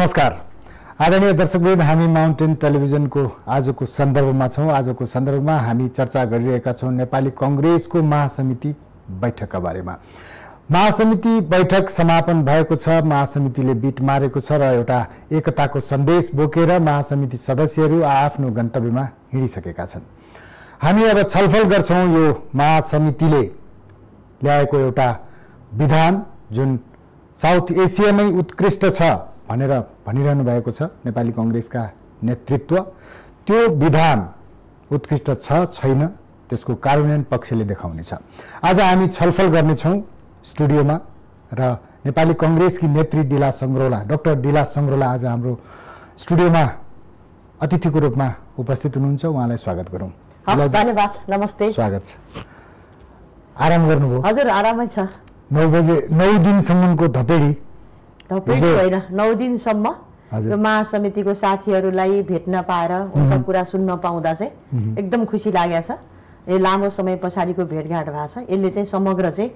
नमस्कार आदरणीय दर्शकवृन्द हामी माउन्टेन टेलिभिजनको आजको सन्दर्भमा छौँ आजको सन्दर्भमा हामी चर्चा गरिरहेका छौँ नेपाली कङ्ग्रेसको महासमिति बैठकका बारेमा महासमिति बैठक समापन भएको छ महासमितिले बिट मारेको छ र एउटा एकताको सन्देश बोकेर महासमिति सदस्यहरू आफ्नो गन्तव्यमा हिँडिसकेका छन् हामी अब छलफल गर्छौँ यो महासमितिले ल्याएको एउटा विधान जुन साउथ एसियामै उत्कृष्ट छ भनेर भनिरहनु भएको छ नेपाली कङ्ग्रेसका नेतृत्व त्यो विधान उत्कृष्ट छ छैन त्यसको कार्यान्वयन पक्षले देखाउनेछ आज हामी छलफल गर्नेछौँ स्टुडियोमा र नेपाली कङ्ग्रेसकी नेत्री डिला सङ्ग्रौला डक्टर डिला सङ्ग्रौला आज हाम्रो स्टुडियोमा अतिथिको रूपमा उपस्थित हुनुहुन्छ उहाँलाई स्वागत गरौँ धन्यवाद नमस्ते स्वागत छ आराम गर्नुभयो हजुर आरामै छ नौ बजे नौ दिनसम्मको धपेडी धपेट होइन नौ दिनसम्म यो महासमितिको साथीहरूलाई भेट्न पाएर उनका कुरा सुन्न पाउँदा चाहिँ एकदम खुसी लागेको छ यो लामो समय पछाडिको भेटघाट भएको छ यसले चाहिँ समग्र चाहिँ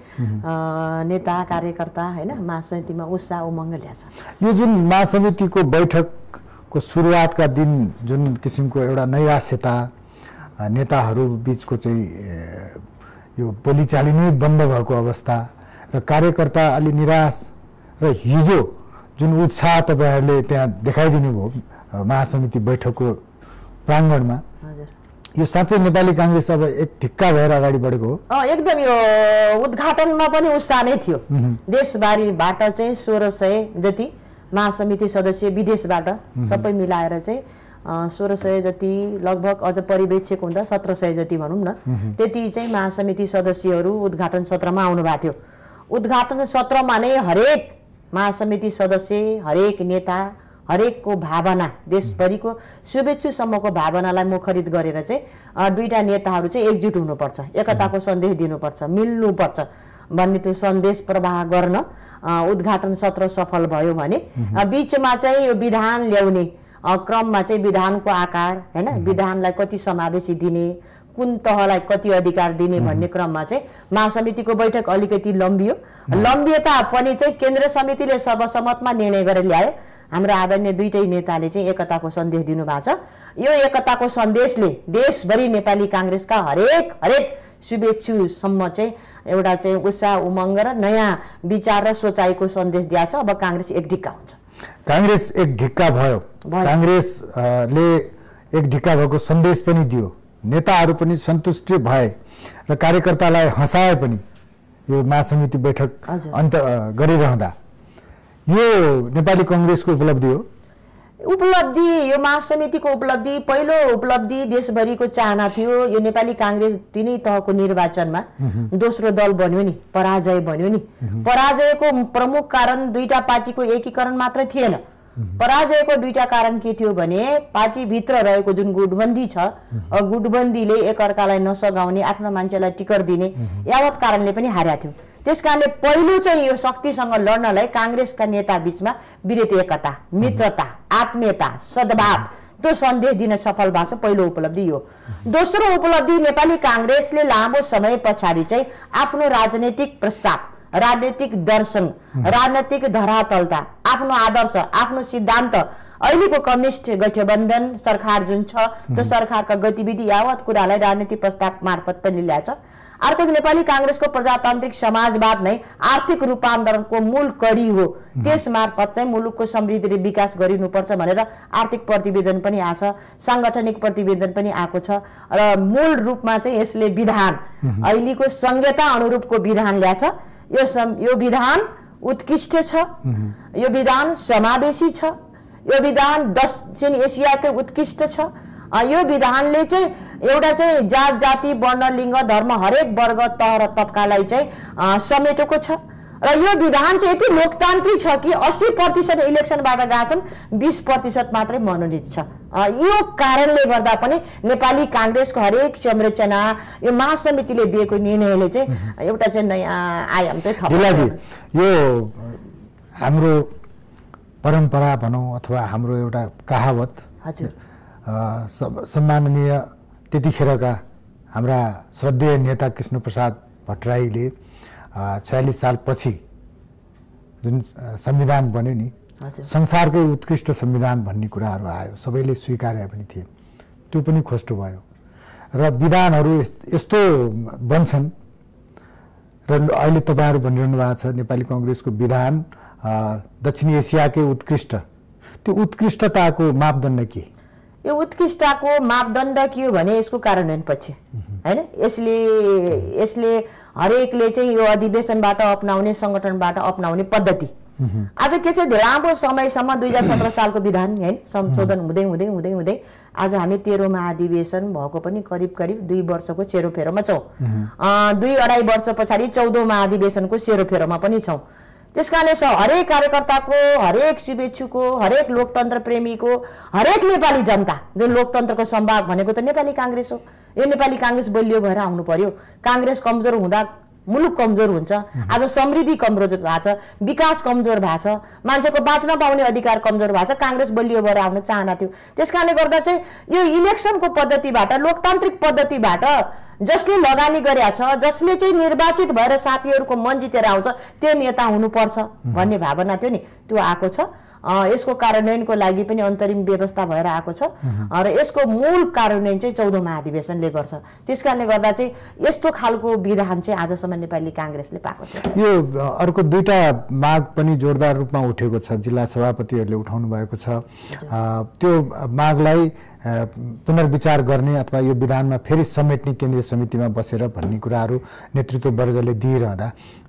नेता कार्यकर्ता होइन महासमितिमा उत्साह उमङ्ग ल्याएको छ यो जुन महासमितिको बैठकको सुरुवातका दिन जुन किसिमको एउटा नैराश्यता नेताहरू बिचको चाहिँ यो बोलीचाली नै बन्द भएको अवस्था र कार्यकर्ता अलि निराश र हिजो जुन उत्साह तपाईँहरूले त्यहाँ देखाइदिनु भयो महासमिति बैठकको प्राङ्गणमा यो साँच्चै नेपाली काङ्ग्रेस अब एक ढिक्का भएर अगाडि बढेको हो एकदम यो उद्घाटनमा पनि उत्साह नै थियो देशबारीबाट चाहिँ सोह्र सय जति महासमिति सदस्य विदेशबाट सबै मिलाएर चाहिँ सोह्र सय जति लगभग अझ परिवेक्षक हुँदा सत्र सय जति भनौँ न त्यति चाहिँ महासमिति सदस्यहरू उद्घाटन सत्रमा आउनु आउनुभएको थियो उद्घाटन सत्रमा नै हरेक महासमिति सदस्य हरेक नेता हरेकको भावना देशभरिको शुभेच्छुसम्मको भावनालाई मुखरित गरेर चाहिँ दुईवटा नेताहरू चाहिँ एकजुट हुनुपर्छ एकताको सन्देश दिनुपर्छ मिल्नुपर्छ भन्ने त्यो सन्देश प्रवाह गर्न उद्घाटन सत्र सफल भयो भने बिचमा चाहिँ यो विधान ल्याउने क्रममा चाहिँ विधानको आकार होइन विधानलाई कति समावेशी दिने कुन तहलाई कति अधिकार दिने भन्ने क्रममा चाहिँ महासमितिको बैठक अलिकति लम्बियो लम्बिएता पनि चाहिँ केन्द्र समितिले सर्वसम्मतमा निर्णय गरेर ल्यायो हाम्रो आदरणीय दुईटै नेताले चाहिँ एकताको सन्देश दिनुभएको छ यो एकताको सन्देशले देशभरि नेपाली काङ्ग्रेसका हरेक हरेक शुभेच्छुसम्म चाहिँ एउटा चाहिँ उत्साह उमङ्ग र नयाँ विचार र सोचाइको सन्देश दिएको छ अब काङ्ग्रेस एक ढिक्का हुन्छ काङ्ग्रेस एक ढिक्का भयो काङ्ग्रेसले एक ढिक्का भएको सन्देश पनि दियो नेताहरू पनि सन्तुष्ट भए र कार्यकर्तालाई हँसाए पनि यो महासमिति बैठक अन्त गरिरहँदा यो नेपाली कङ्ग्रेसको उपलब्धि हो उपलब्धि यो महासमितिको उपलब्धि पहिलो उपलब्धि देशभरिको चाहना थियो यो नेपाली काङ्ग्रेस तिनै तहको निर्वाचनमा दोस्रो दल बन्यो नि पराजय बन्यो नि पराजयको प्रमुख कारण दुईटा पार्टीको एकीकरण मात्रै थिएन पराजयको दुईटा कारण के थियो भने पार्टीभित्र रहेको जुन गुटबन्दी छ गुटबन्दीले एकअर्कालाई नसघाउने आफ्नो मान्छेलाई टिकट दिने यावत कारणले पनि हारेको थियो त्यस कारणले पहिलो चाहिँ यो शक्तिसँग लड्नलाई काङ्ग्रेसका नेता बिचमा विरत एकता मित्रता आत्मीयता सद्भाव त्यो सन्देश दिन सफल भएको छ पहिलो उपलब्धि यो दोस्रो उपलब्धि नेपाली काङ्ग्रेसले लामो समय पछाडि चाहिँ आफ्नो राजनैतिक प्रस्ताव राजनीतिक दर्शन राजनैतिक धरातलता आफ्नो आदर्श आफ्नो सिद्धान्त अहिलेको कम्युनिस्ट गठबन्धन सरकार जुन छ त्यो सरकारका गतिविधि यावत कुरालाई राजनीतिक प्रस्ताव मार्फत पनि ल्याएछ अर्को नेपाली काङ्ग्रेसको प्रजातान्त्रिक समाजवाद नै आर्थिक रूपान्तरणको मूल कडी हो त्यस मार्फत नै मुलुकको समृद्धि विकास गरिनुपर्छ भनेर आर्थिक प्रतिवेदन पनि आएको छ साङ्गठनिक प्रतिवेदन पनि आएको छ र मूल रूपमा चाहिँ यसले विधान अहिलेको संहिता अनुरूपको विधान ल्याएछ यो यो विधान उत्कृष्ट छ यो विधान समावेशी छ यो विधान दक्षिण एसियाकै उत्कृष्ट छ यो विधानले चाहिँ एउटा चाहिँ जात जाति वर्ण लिङ्ग धर्म हरेक वर्ग तह र तब्कालाई चाहिँ समेटेको छ र यो विधान चाहिँ यति लोकतान्त्रिक छ कि अस्सी प्रतिशत इलेक्सनबाट गएछन् बिस प्रतिशत मात्रै मनोनित छ यो कारणले गर्दा पनि नेपाली काङ्ग्रेसको हरेक संरचना यो महासमितिले दिएको निर्णयले चाहिँ एउटा चाहिँ नयाँ आयाम चाहिँ यो हाम्रो परम्परा भनौँ अथवा हाम्रो एउटा कहावत हजुर सम्माननीय त्यतिखेरका हाम्रा श्रद्धेय नेता कृष्णप्रसाद भट्टराईले छयालिस सालपछि जुन संविधान बन्यो नि संसारकै उत्कृष्ट संविधान भन्ने कुराहरू आयो सबैले स्वीकारे पनि थिए त्यो पनि खोस्टो भयो र विधानहरू यस्तो बन्छन् र अहिले तपाईँहरू भनिरहनु भएको छ नेपाली कङ्ग्रेसको विधान दक्षिण एसियाकै उत्कृष्ट त्यो उत्कृष्टताको मापदण्ड के यो उत्कृष्टताको मापदण्ड के हो भने यसको कार्यान्वयन पछि होइन यसले यसले हरेकले चाहिँ यो अधिवेशनबाट अप्नाउने सङ्गठनबाट अप्नाउने पद्धति आज के छ लामो समयसम्म दुई हजार सत्र सालको विधान होइन संशोधन हुँदै हुँदै हुँदै हुँदै आज हामी तेह्र महाधिवेशन भएको पनि करिब करिब दुई वर्षको सेरोफेरोमा छौँ दुई अढाई वर्ष पछाडि चौधौँ महाधिवेशनको सेरोफेरोमा पनि छौँ त्यस कारणले सो हरेक कार्यकर्ताको हरेक शुभेच्छुको हरेक लोकतन्त्र प्रेमीको हरेक नेपाली जनता जुन लोकतन्त्रको सम्भाग भनेको त नेपाली काङ्ग्रेस हो यो नेपाली काङ्ग्रेस बलियो भएर आउनु पर्यो काङ्ग्रेस कमजोर हुँदा मुलुक कमजोर हुन्छ आज समृद्धि कमजोर भएको छ विकास कमजोर भएको छ मान्छेको बाँच्न पाउने अधिकार कमजोर भएको छ काङ्ग्रेस बलियो भएर आउन चाहना थियो त्यस कारणले गर्दा चाहिँ यो इलेक्सनको पद्धतिबाट लोकतान्त्रिक पद्धतिबाट जसले लगानी गरेका छ जसले चाहिँ निर्वाचित भएर साथीहरूको मन जितेर आउँछ त्यो नेता हुनुपर्छ भन्ने भावना थियो नि त्यो आएको छ यसको कार्यान्वयनको लागि पनि अन्तरिम व्यवस्था भएर आएको छ र यसको मूल कार्यान्वयन चाहिँ चौध महाधिवेशनले गर्छ त्यस कारणले गर्दा चाहिँ यस्तो खालको विधान चाहिँ आजसम्म नेपाली काङ्ग्रेसले पाएको थियो यो अर्को दुईवटा माग पनि जोरदार रूपमा उठेको छ जिल्ला सभापतिहरूले उठाउनु भएको छ त्यो मागलाई पुनर्विचार गर्ने अथवा यो विधानमा फेरि समेट्ने केन्द्रीय समितिमा बसेर भन्ने कुराहरू नेतृत्ववर्गले दिइरहँदा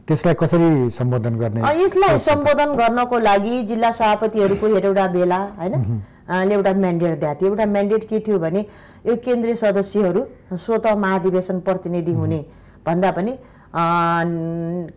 त्यसलाई कसरी सम्बोधन गर्ने यसलाई सम्बोधन गर्नको लागि जिल्ला सभापतिहरूको एउटा बेला होइन ले एउटा म्यान्डेट दिएको थियो एउटा म्यान्डेट के थियो भने यो केन्द्रीय सदस्यहरू स्वत महाधिवेशन प्रतिनिधि हुने भन्दा पनि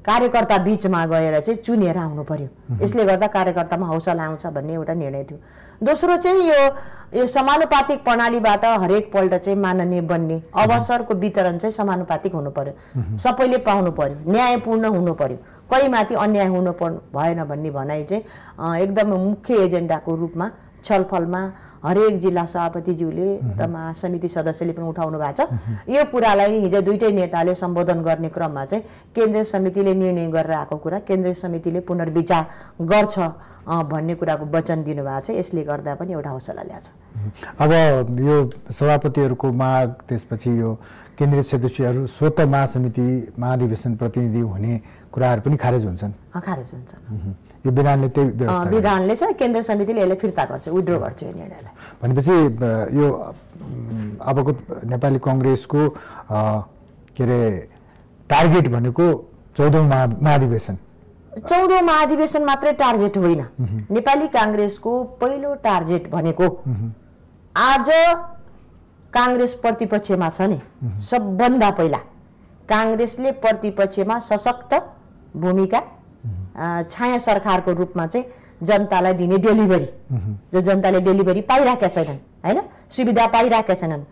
कार्यकर्ता बिचमा गएर चाहिँ चुनेर आउनु पर्यो यसले गर्दा कार्यकर्तामा हौसला आउँछ भन्ने एउटा निर्णय थियो दोस्रो चाहिँ यो यो समानुपातिक प्रणालीबाट हरेक पल्ट चाहिँ माननीय बन्ने अवसरको वितरण चाहिँ समानुपातिक हुनु पर्यो सबैले पाउनु पर्यो न्यायपूर्ण हुनु पर्यो कहीँमाथि अन्याय हुनु पर्नु भएन भन्ने भनाइ चाहिँ एकदमै मुख्य एजेन्डाको रूपमा छलफलमा हरेक जिल्ला सभापतिज्यूले र महासमिति सदस्यले पनि उठाउनु भएको छ यो कुरालाई हिजो दुइटै नेताले सम्बोधन गर्ने क्रममा चाहिँ केन्द्रीय समितिले निर्णय गरेर आएको कुरा केन्द्रीय समितिले पुनर्विचार गर्छ भन्ने कुराको वचन दिनुभएको छ यसले गर्दा पनि एउटा हौसला ल्याएको छ अब यो सभापतिहरूको माग त्यसपछि यो केन्द्रीय सदस्यहरू स्वतः महासमिति महाधिवेशन प्रतिनिधि हुने कुराहरू पनि खारेज हुन्छन् खारेज हुन्छन् यो विधानले त्यही विधानले चाहिँ केन्द्रीय समितिले यसलाई फिर्ता गर्छ विड्रो गर्छ यो निर्णयलाई भनेपछि यो अबको नेपाली कङ्ग्रेसको के अरे टार्गेट भनेको चौधौँ महा महाधिवेशन चौधौँ महाधिवेशन मात्रै टार्गेट होइन नेपाली काङ्ग्रेसको पहिलो टार्गेट भनेको आज काङ्ग्रेस प्रतिपक्षमा छ नि सबभन्दा पहिला काङ्ग्रेसले प्रतिपक्षमा सशक्त भूमिका छाया सरकारको रूपमा चाहिँ जनतालाई दिने डेलिभरी जो जनताले डेलिभरी पाइरहेका छैनन् होइन सुविधा पाइरहेका छैनन्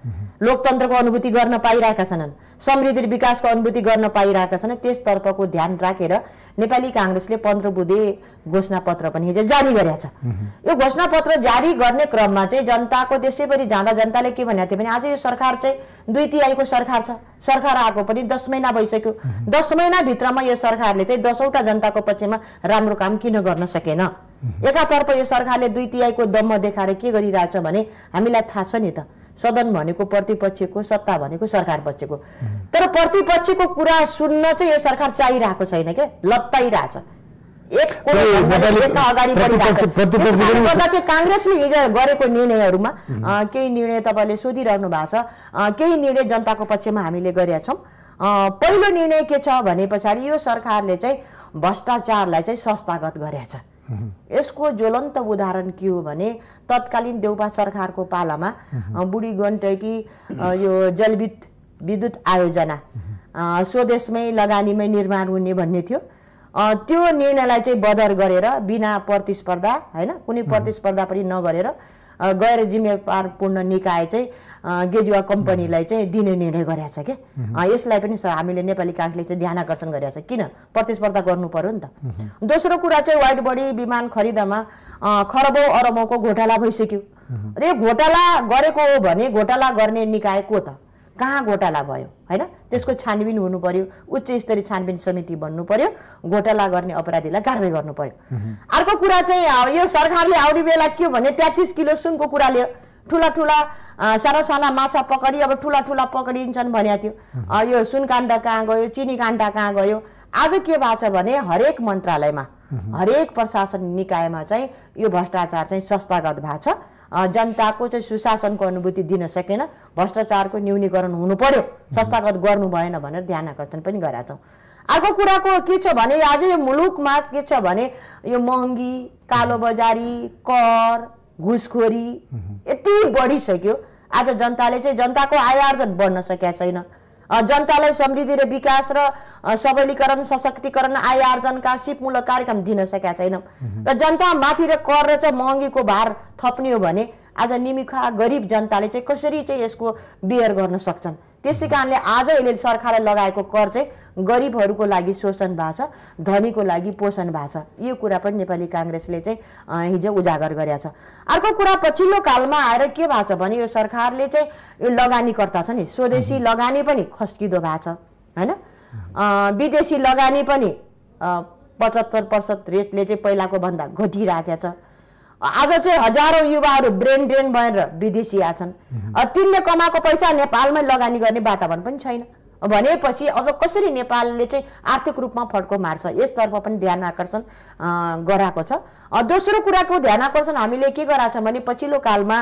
लोकतन्त्रको अनुभूति गर्न पाइरहेका छैनन् समृद्धि विकासको अनुभूति गर्न पाइरहेका छैनन् त्यसतर्फको ध्यान राखेर नेपाली काङ्ग्रेसले पन्ध्र बुधे घोषणापत्र पनि हिजो जारी गरेका छ यो घोषणापत्र जारी गर्ने क्रममा चाहिँ जनताको त्यसैभरि जाँदा जनताले के भनेको थियो भने आज यो सरकार चाहिँ दुई तिहाईको सरकार छ सरकार आएको पनि दस महिना भइसक्यो दस महिनाभित्रमा यो सरकारले चाहिँ दसवटा जनताको पक्षमा राम्रो काम किन गर्न सकेन एकातर्फ यो सरकारले दुई तिहाईको दम्म देखाएर के गरिरहेछ भने हामीलाई थाहा छ नि त सदन भनेको प्रतिपक्षको सत्ता भनेको सरकार पक्षको तर प्रतिपक्षको कुरा सुन्न चाहिँ यो सरकार चाहिरहेको छैन क्या लत्ताइरहेछ काङ्ग्रेसले हिजो गरेको निर्णयहरूमा केही निर्णय तपाईँले सोधिरहनु भएको छ केही निर्णय जनताको पक्षमा हामीले गरेका छौँ पहिलो निर्णय के छ भने पछाडि यो सरकारले चाहिँ भ्रष्टाचारलाई चाहिँ संस्थागत गरेछ यसको ज्वलन्त उदाहरण के हो भने तत्कालीन देउपा सरकारको पालामा बुढी गण्डकी यो जलविद्युत विद्युत आयोजना स्वदेशमै लगानीमै निर्माण हुने भन्ने थियो त्यो निर्णयलाई चाहिँ बदर गरेर बिना प्रतिस्पर्धा होइन कुनै प्रतिस्पर्धा पनि नगरेर गएर पूर्ण निकाय चाहिँ गेजुवा कम्पनीलाई चाहिँ दिने निर्णय गरेका छ क्या यसलाई पनि हामीले नेपाली काङ्ग्रेसले चाहिँ ध्यान आकर्षण गरेका छ किन प्रतिस्पर्धा गर्नु पर्यो नि त दोस्रो कुरा चाहिँ वाइड बडी विमान खरिदमा खरबौँ अरबौँको घोटाला भइसक्यो यो घोटाला गरेको हो भने घोटाला गर्ने निकाय को त कहाँ घोटाला भयो होइन त्यसको छानबिन हुनु पर्यो उच्च स्तरीय छानबिन समिति बन्नु पर्यो घोटाला गर्ने अपराधीलाई कारवाही गर्नु पर्यो अर्को कुरा चाहिँ यो सरकारले आउने बेला के भने तेत्तिस किलो सुनको कुरा लियो ठुला ठुला साना साना माछा पकडी अब ठुला ठुला पक्रिन्छन् भनेको थियो यो सुन काण्ड कहाँ गयो चिनी काण्ड कहाँ गयो आज के भएको छ भने हरेक मन्त्रालयमा हरेक प्रशासन निकायमा चाहिँ यो भ्रष्टाचार चाहिँ संस्थागत भएको छ जनताको चाहिँ सुशासनको अनुभूति दिन सकेन भ्रष्टाचारको न्यूनीकरण हुनु पर्यो संस्थागत गर्नु भएन भनेर ध्यान आकर्षण पनि गरेका छौँ अर्को कुराको के छ भने आज यो मुलुकमा के छ भने यो महँगी कालो बजारी कर घुसखोरी यति बढिसक्यो आज जनताले चाहिँ जनताको आय आर्जन बढ्न सकेका छैन जनतालाई समृद्धि र विकास र सबलीकरण सशक्तिकरण आय आर्जनका सिपमूलक कार्यक्रम दिन सकेका छैनौँ र माथि र कर र चाहिँ महँगीको भार थप्ने हो भने आज निमिखा गरिब जनताले चाहिँ कसरी चाहिँ यसको बियर गर्न सक्छन् त्यसै कारणले आज यसले सरकारले लगाएको कर चाहिँ गरिबहरूको लागि शोषण भएको छ धनीको लागि पोषण भएको छ यो कुरा पनि नेपाली काङ्ग्रेसले चाहिँ हिजो उजागर गरेका छ अर्को कुरा पछिल्लो कालमा आएर के भएको छ भने यो सरकारले चाहिँ यो लगानीकर्ता छ नि स्वदेशी लगानी पनि खस्किँदो भएको छ होइन विदेशी लगानी पनि पचहत्तर प्रतिशत रेटले चाहिँ पहिलाको भन्दा घटिराखेको छ आज चाहिँ हजारौँ युवाहरू ब्रेन ड्रेन भएर विदेशी आछन् तिनले कमाएको पैसा नेपालमै लगानी गर्ने वातावरण पनि छैन भनेपछि अब कसरी नेपालले चाहिँ आर्थिक रूपमा फड्को मार्छ यसतर्फ पनि ध्यान आकर्षण गराएको छ दोस्रो कुराको ध्यान आकर्षण हामीले के गराएको छ भने पछिल्लो कालमा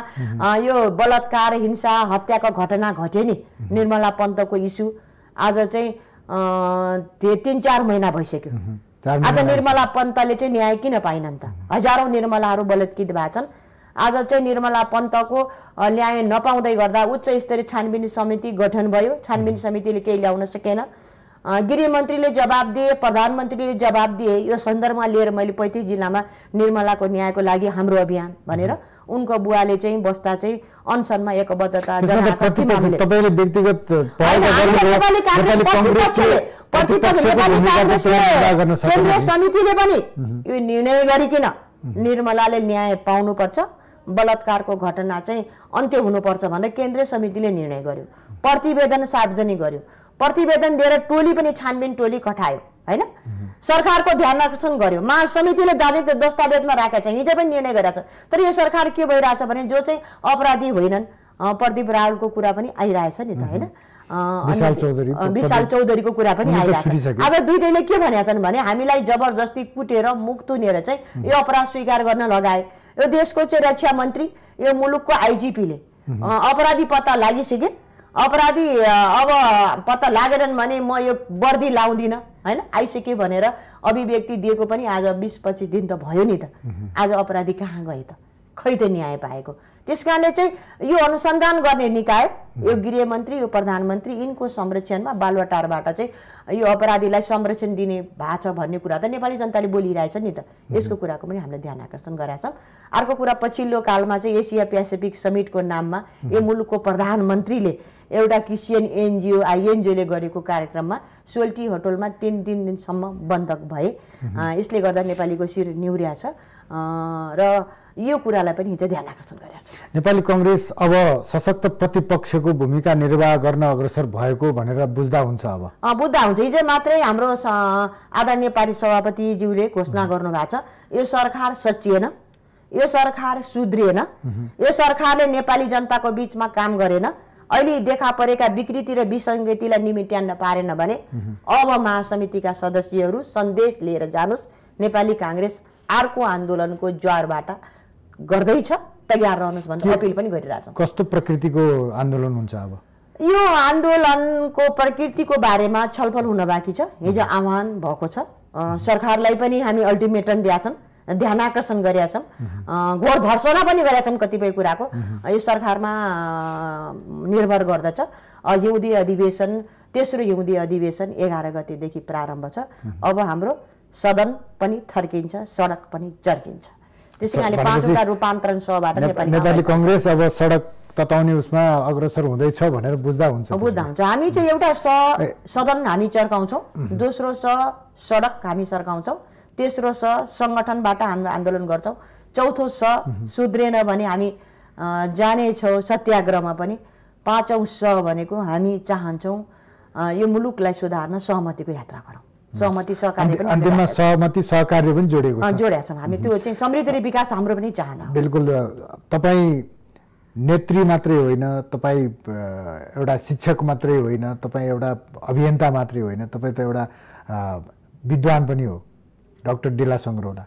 यो बलात्कार हिंसा हत्याको घटना घटे नि निर्मला पन्तको इस्यु आज चाहिँ तिन चार महिना भइसक्यो आज निर्मला पन्तले चाहिँ न्याय किन पाइनन् त हजारौँ निर्मलाहरू भएको भएछन् आज चाहिँ निर्मला पन्तको न्याय नपाउँदै गर्दा उच्च स्तरीय छानबिन समिति गठन भयो छानबिन समितिले केही ल्याउन सकेन गृहमन्त्रीले जवाब दिए प्रधानमन्त्रीले जवाब दिए यो सन्दर्भमा लिएर मैले पैँतिस जिल्लामा निर्मलाको न्यायको लागि हाम्रो अभियान भनेर उनको बुवाले चाहिँ बस्दा चाहिँ अनसनमा एकबद्धता तपाईँले व्यक्तिगत केन्द्रीय समितिले पनि यो निर्णय गरिकन निर्मलाले न्याय पाउनुपर्छ बलात्कारको घटना चाहिँ अन्त्य हुनुपर्छ भनेर केन्द्रीय समितिले निर्णय गर्यो प्रतिवेदन सार्वजनिक गर्यो प्रतिवेदन दिएर टोली पनि छानबिन टोली खटायो होइन सरकारको ध्यान आकर्षण गर्यो महासमितिले दार्जिलिङ दस्तावेजमा राखेका छ हिजो पनि निर्णय गरिरहेको छ तर यो सरकार के भइरहेछ भने जो चाहिँ अपराधी होइनन् प्रदीप रावलको कुरा पनि आइरहेछ नि त होइन विशाल चौधरीको कुरा पनि आइरहेको आज दुइटैले के भनेका छन् भने हामीलाई जबरजस्ती कुटेर मुख तुनेर चाहिँ यो अपराध स्वीकार गर्न लगाए यो देशको चाहिँ रक्षा मन्त्री यो मुलुकको आइजिपीले अपराधी पत्ता लागिसके अपराधी अब पत्ता लागेनन् भने म यो वर्दी लाउँदिनँ होइन आइसकेँ भनेर अभिव्यक्ति दिएको पनि आज बिस पच्चिस दिन त भयो नि त आज अपराधी कहाँ गए त खै त न्याय पाएको त्यस कारणले चाहिँ यो अनुसन्धान गर्ने निकाय यो गृहमन्त्री यो प्रधानमन्त्री यिनको संरक्षणमा बालुवाटारबाट चाहिँ यो अपराधीलाई संरक्षण दिने भएको छ भन्ने कुरा त नेपाली जनताले बोलिरहेछ नि त यसको कुराको पनि हामीले ध्यान आकर्षण छौँ अर्को कुरा पछिल्लो कालमा चाहिँ एसिया पेसिफिक समिटको नाममा यो मुलुकको प्रधानमन्त्रीले एउटा क्रिस्चियन एनजिओ आइएनजिओले गरेको कार्यक्रममा सोल्टी होटलमा तिन तिन दिनसम्म बन्धक भए यसले गर्दा नेपालीको शिर निहुर्या छ र यो कुरालाई पनि हिजो ध्यान आकर्षण गरेका छ नेपाली कङ्ग्रेस अब सशक्त प्रतिपक्षको भूमिका निर्वाह गर्न अग्रसर भएको भनेर बुझ्दा हुन्छ अब बुझ्दा हुन्छ हिजो मात्रै हाम्रो आदरणीय पार्टी सभापतिज्यूले घोषणा गर्नुभएको छ यो सरकार सचिएन यो सरकार सुध्रिएन यो सरकारले नेपाली जनताको बिचमा काम गरेन अहिले देखा परेका विकृति र विसङ्गतिलाई निमिट्यान्न पारेन भने अब महासमितिका सदस्यहरू सन्देश लिएर जानुस् नेपाली काङ्ग्रेस अर्को आन्दोलनको ज्वारबाट गर्दैछ तयार रहनुहोस् भनेर अपिल पनि गरिरहेछ कस्तो प्रकृतिको आन्दोलन हुन्छ अब यो आन्दोलनको प्रकृतिको बारेमा छलफल हुन बाँकी छ हिजो आह्वान भएको छ सरकारलाई पनि हामी अल्टिमेटम दिएछौँ ध्यान आकर्षण गरेका छौँ घोर भर्सना पनि गरेका छौँ कतिपय कुराको यो सरकारमा निर्भर गर्दछ हिउँदी अधिवेशन तेस्रो हिउँदी अधिवेशन एघार गतिदेखि प्रारम्भ छ अब हाम्रो सदन पनि थर्किन्छ सडक पनि चर्किन्छ त्यसै रूपान्तरण सहबाट नेपाली कङ्ग्रेस अब सडक तताउने उसमा अग्रसर हुँदैछ भनेर बुझ्दा हुन्छ बुझ्दा हुन्छ हामी चाहिँ एउटा स सदन हामी चर्काउँछौँ दोस्रो स सडक हामी सर्काउँछौँ तेस्रो स सङ्गठनबाट हाम्रो आन्दोलन गर्छौँ चौथो स सुध्रेन भने हामी जानेछौँ सत्याग्रहमा पनि पाँचौँ स भनेको हामी चाहन्छौँ यो मुलुकलाई सुधार्न सहमतिको यात्रा गरौँ सहमति सहकारी पनि अन्तिममा सहमति सहकार्य पनि जोडेको जोडेका छौँ हामी त्यो चाहिँ समृद्धि विकास हाम्रो पनि चाहना बिल्कुल तपाईँ नेत्री मात्रै होइन तपाईँ एउटा शिक्षक मात्रै होइन तपाईँ एउटा अभियन्ता मात्रै होइन तपाईँ त एउटा विद्वान पनि हो डक्टर डिला सङ्ग्रौला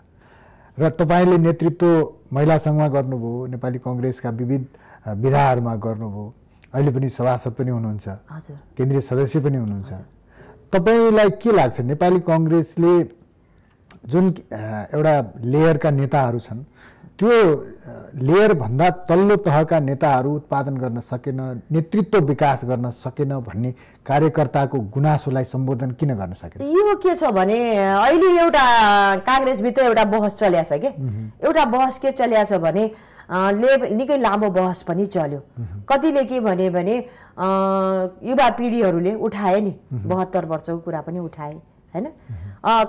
र तपाईँले नेतृत्व महिला सङ्घमा गर्नुभयो नेपाली कङ्ग्रेसका विविध विधाहरूमा गर्नुभयो अहिले पनि सभासद पनि हुनुहुन्छ केन्द्रीय सदस्य पनि हुनुहुन्छ तपाईँलाई के लाग्छ नेपाली कङ्ग्रेसले जुन एउटा लेयरका नेताहरू छन् त्यो लेयरभन्दा तल्लो तहका नेताहरू उत्पादन गर्न सकेन नेतृत्व विकास गर्न सकेन भन्ने कार्यकर्ताको गुनासोलाई सम्बोधन किन गर्न सकेन यो के छ भने अहिले एउटा काङ्ग्रेसभित्र एउटा बहस चल्या छ कि एउटा बहस के चल्या छ भने ले निकै लामो बहस पनि चल्यो कतिले के भने भने युवा पिँढीहरूले उठाए नि बहत्तर वर्षको कुरा पनि उठाए होइन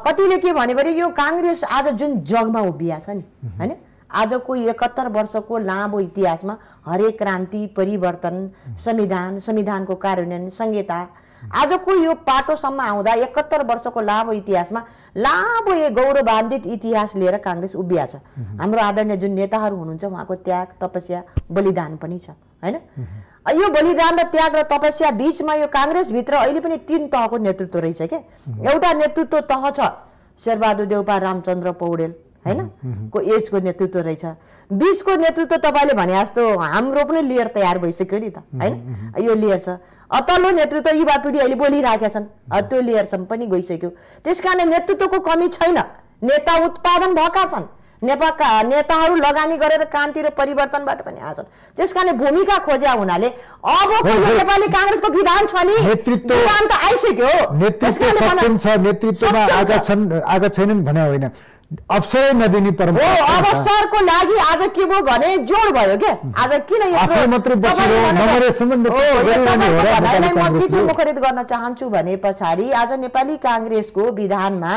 कतिले के भन्यो भने यो काङ्ग्रेस आज जुन जगमा उभिया छ नि होइन आजको एकहत्तर वर्षको लामो इतिहासमा हरेक क्रान्ति परिवर्तन संविधान संविधानको कार्यान्वयन संहिता आजको यो पाटोसम्म आउँदा एकहत्तर वर्षको लामो इतिहासमा लामो यो गौरवान्वित इतिहास लिएर काङ्ग्रेस उभिया छ हाम्रो आदरणीय जुन नेताहरू हुनुहुन्छ उहाँको त्याग तपस्या बलिदान पनि छ होइन यो बलिदान र त्याग र तपस्या बिचमा यो काङ्ग्रेसभित्र अहिले पनि तिन तहको नेतृत्व रहेछ के एउटा नेतृत्व तह छ शेरबहादुर देउपा रामचन्द्र पौडेल होइन को एजको नेतृत्व रहेछ बिसको नेतृत्व तपाईँले भने जस्तो हाम्रो पनि लेयर तयार भइसक्यो नि त होइन यो लेयर छ तल्लो नेतृत्व युवा पिँढी अहिले बोलिरहेका छन् त्यो लेयरसम्म पनि गइसक्यो त्यस कारणले नेतृत्वको कमी छैन नेता उत्पादन भएका छन् नेपालका नेताहरू लगानी गरेर क्रान्ति र परिवर्तनबाट पनि आएछन् त्यस कारणले भूमिका खोज्या हुनाले अब नेपाली काङ्ग्रेसको विधान छ नि त आइसक्यो नेतृत्व छन् आएका छैनन् भने होइन अवसरै नदिने परम्परा अवसरको लागि आज के भयो भने जोड भयो के आज किन म के मुखरित गर्न चाहन्छु भने पछाडि आज नेपाली काङ्ग्रेसको विधानमा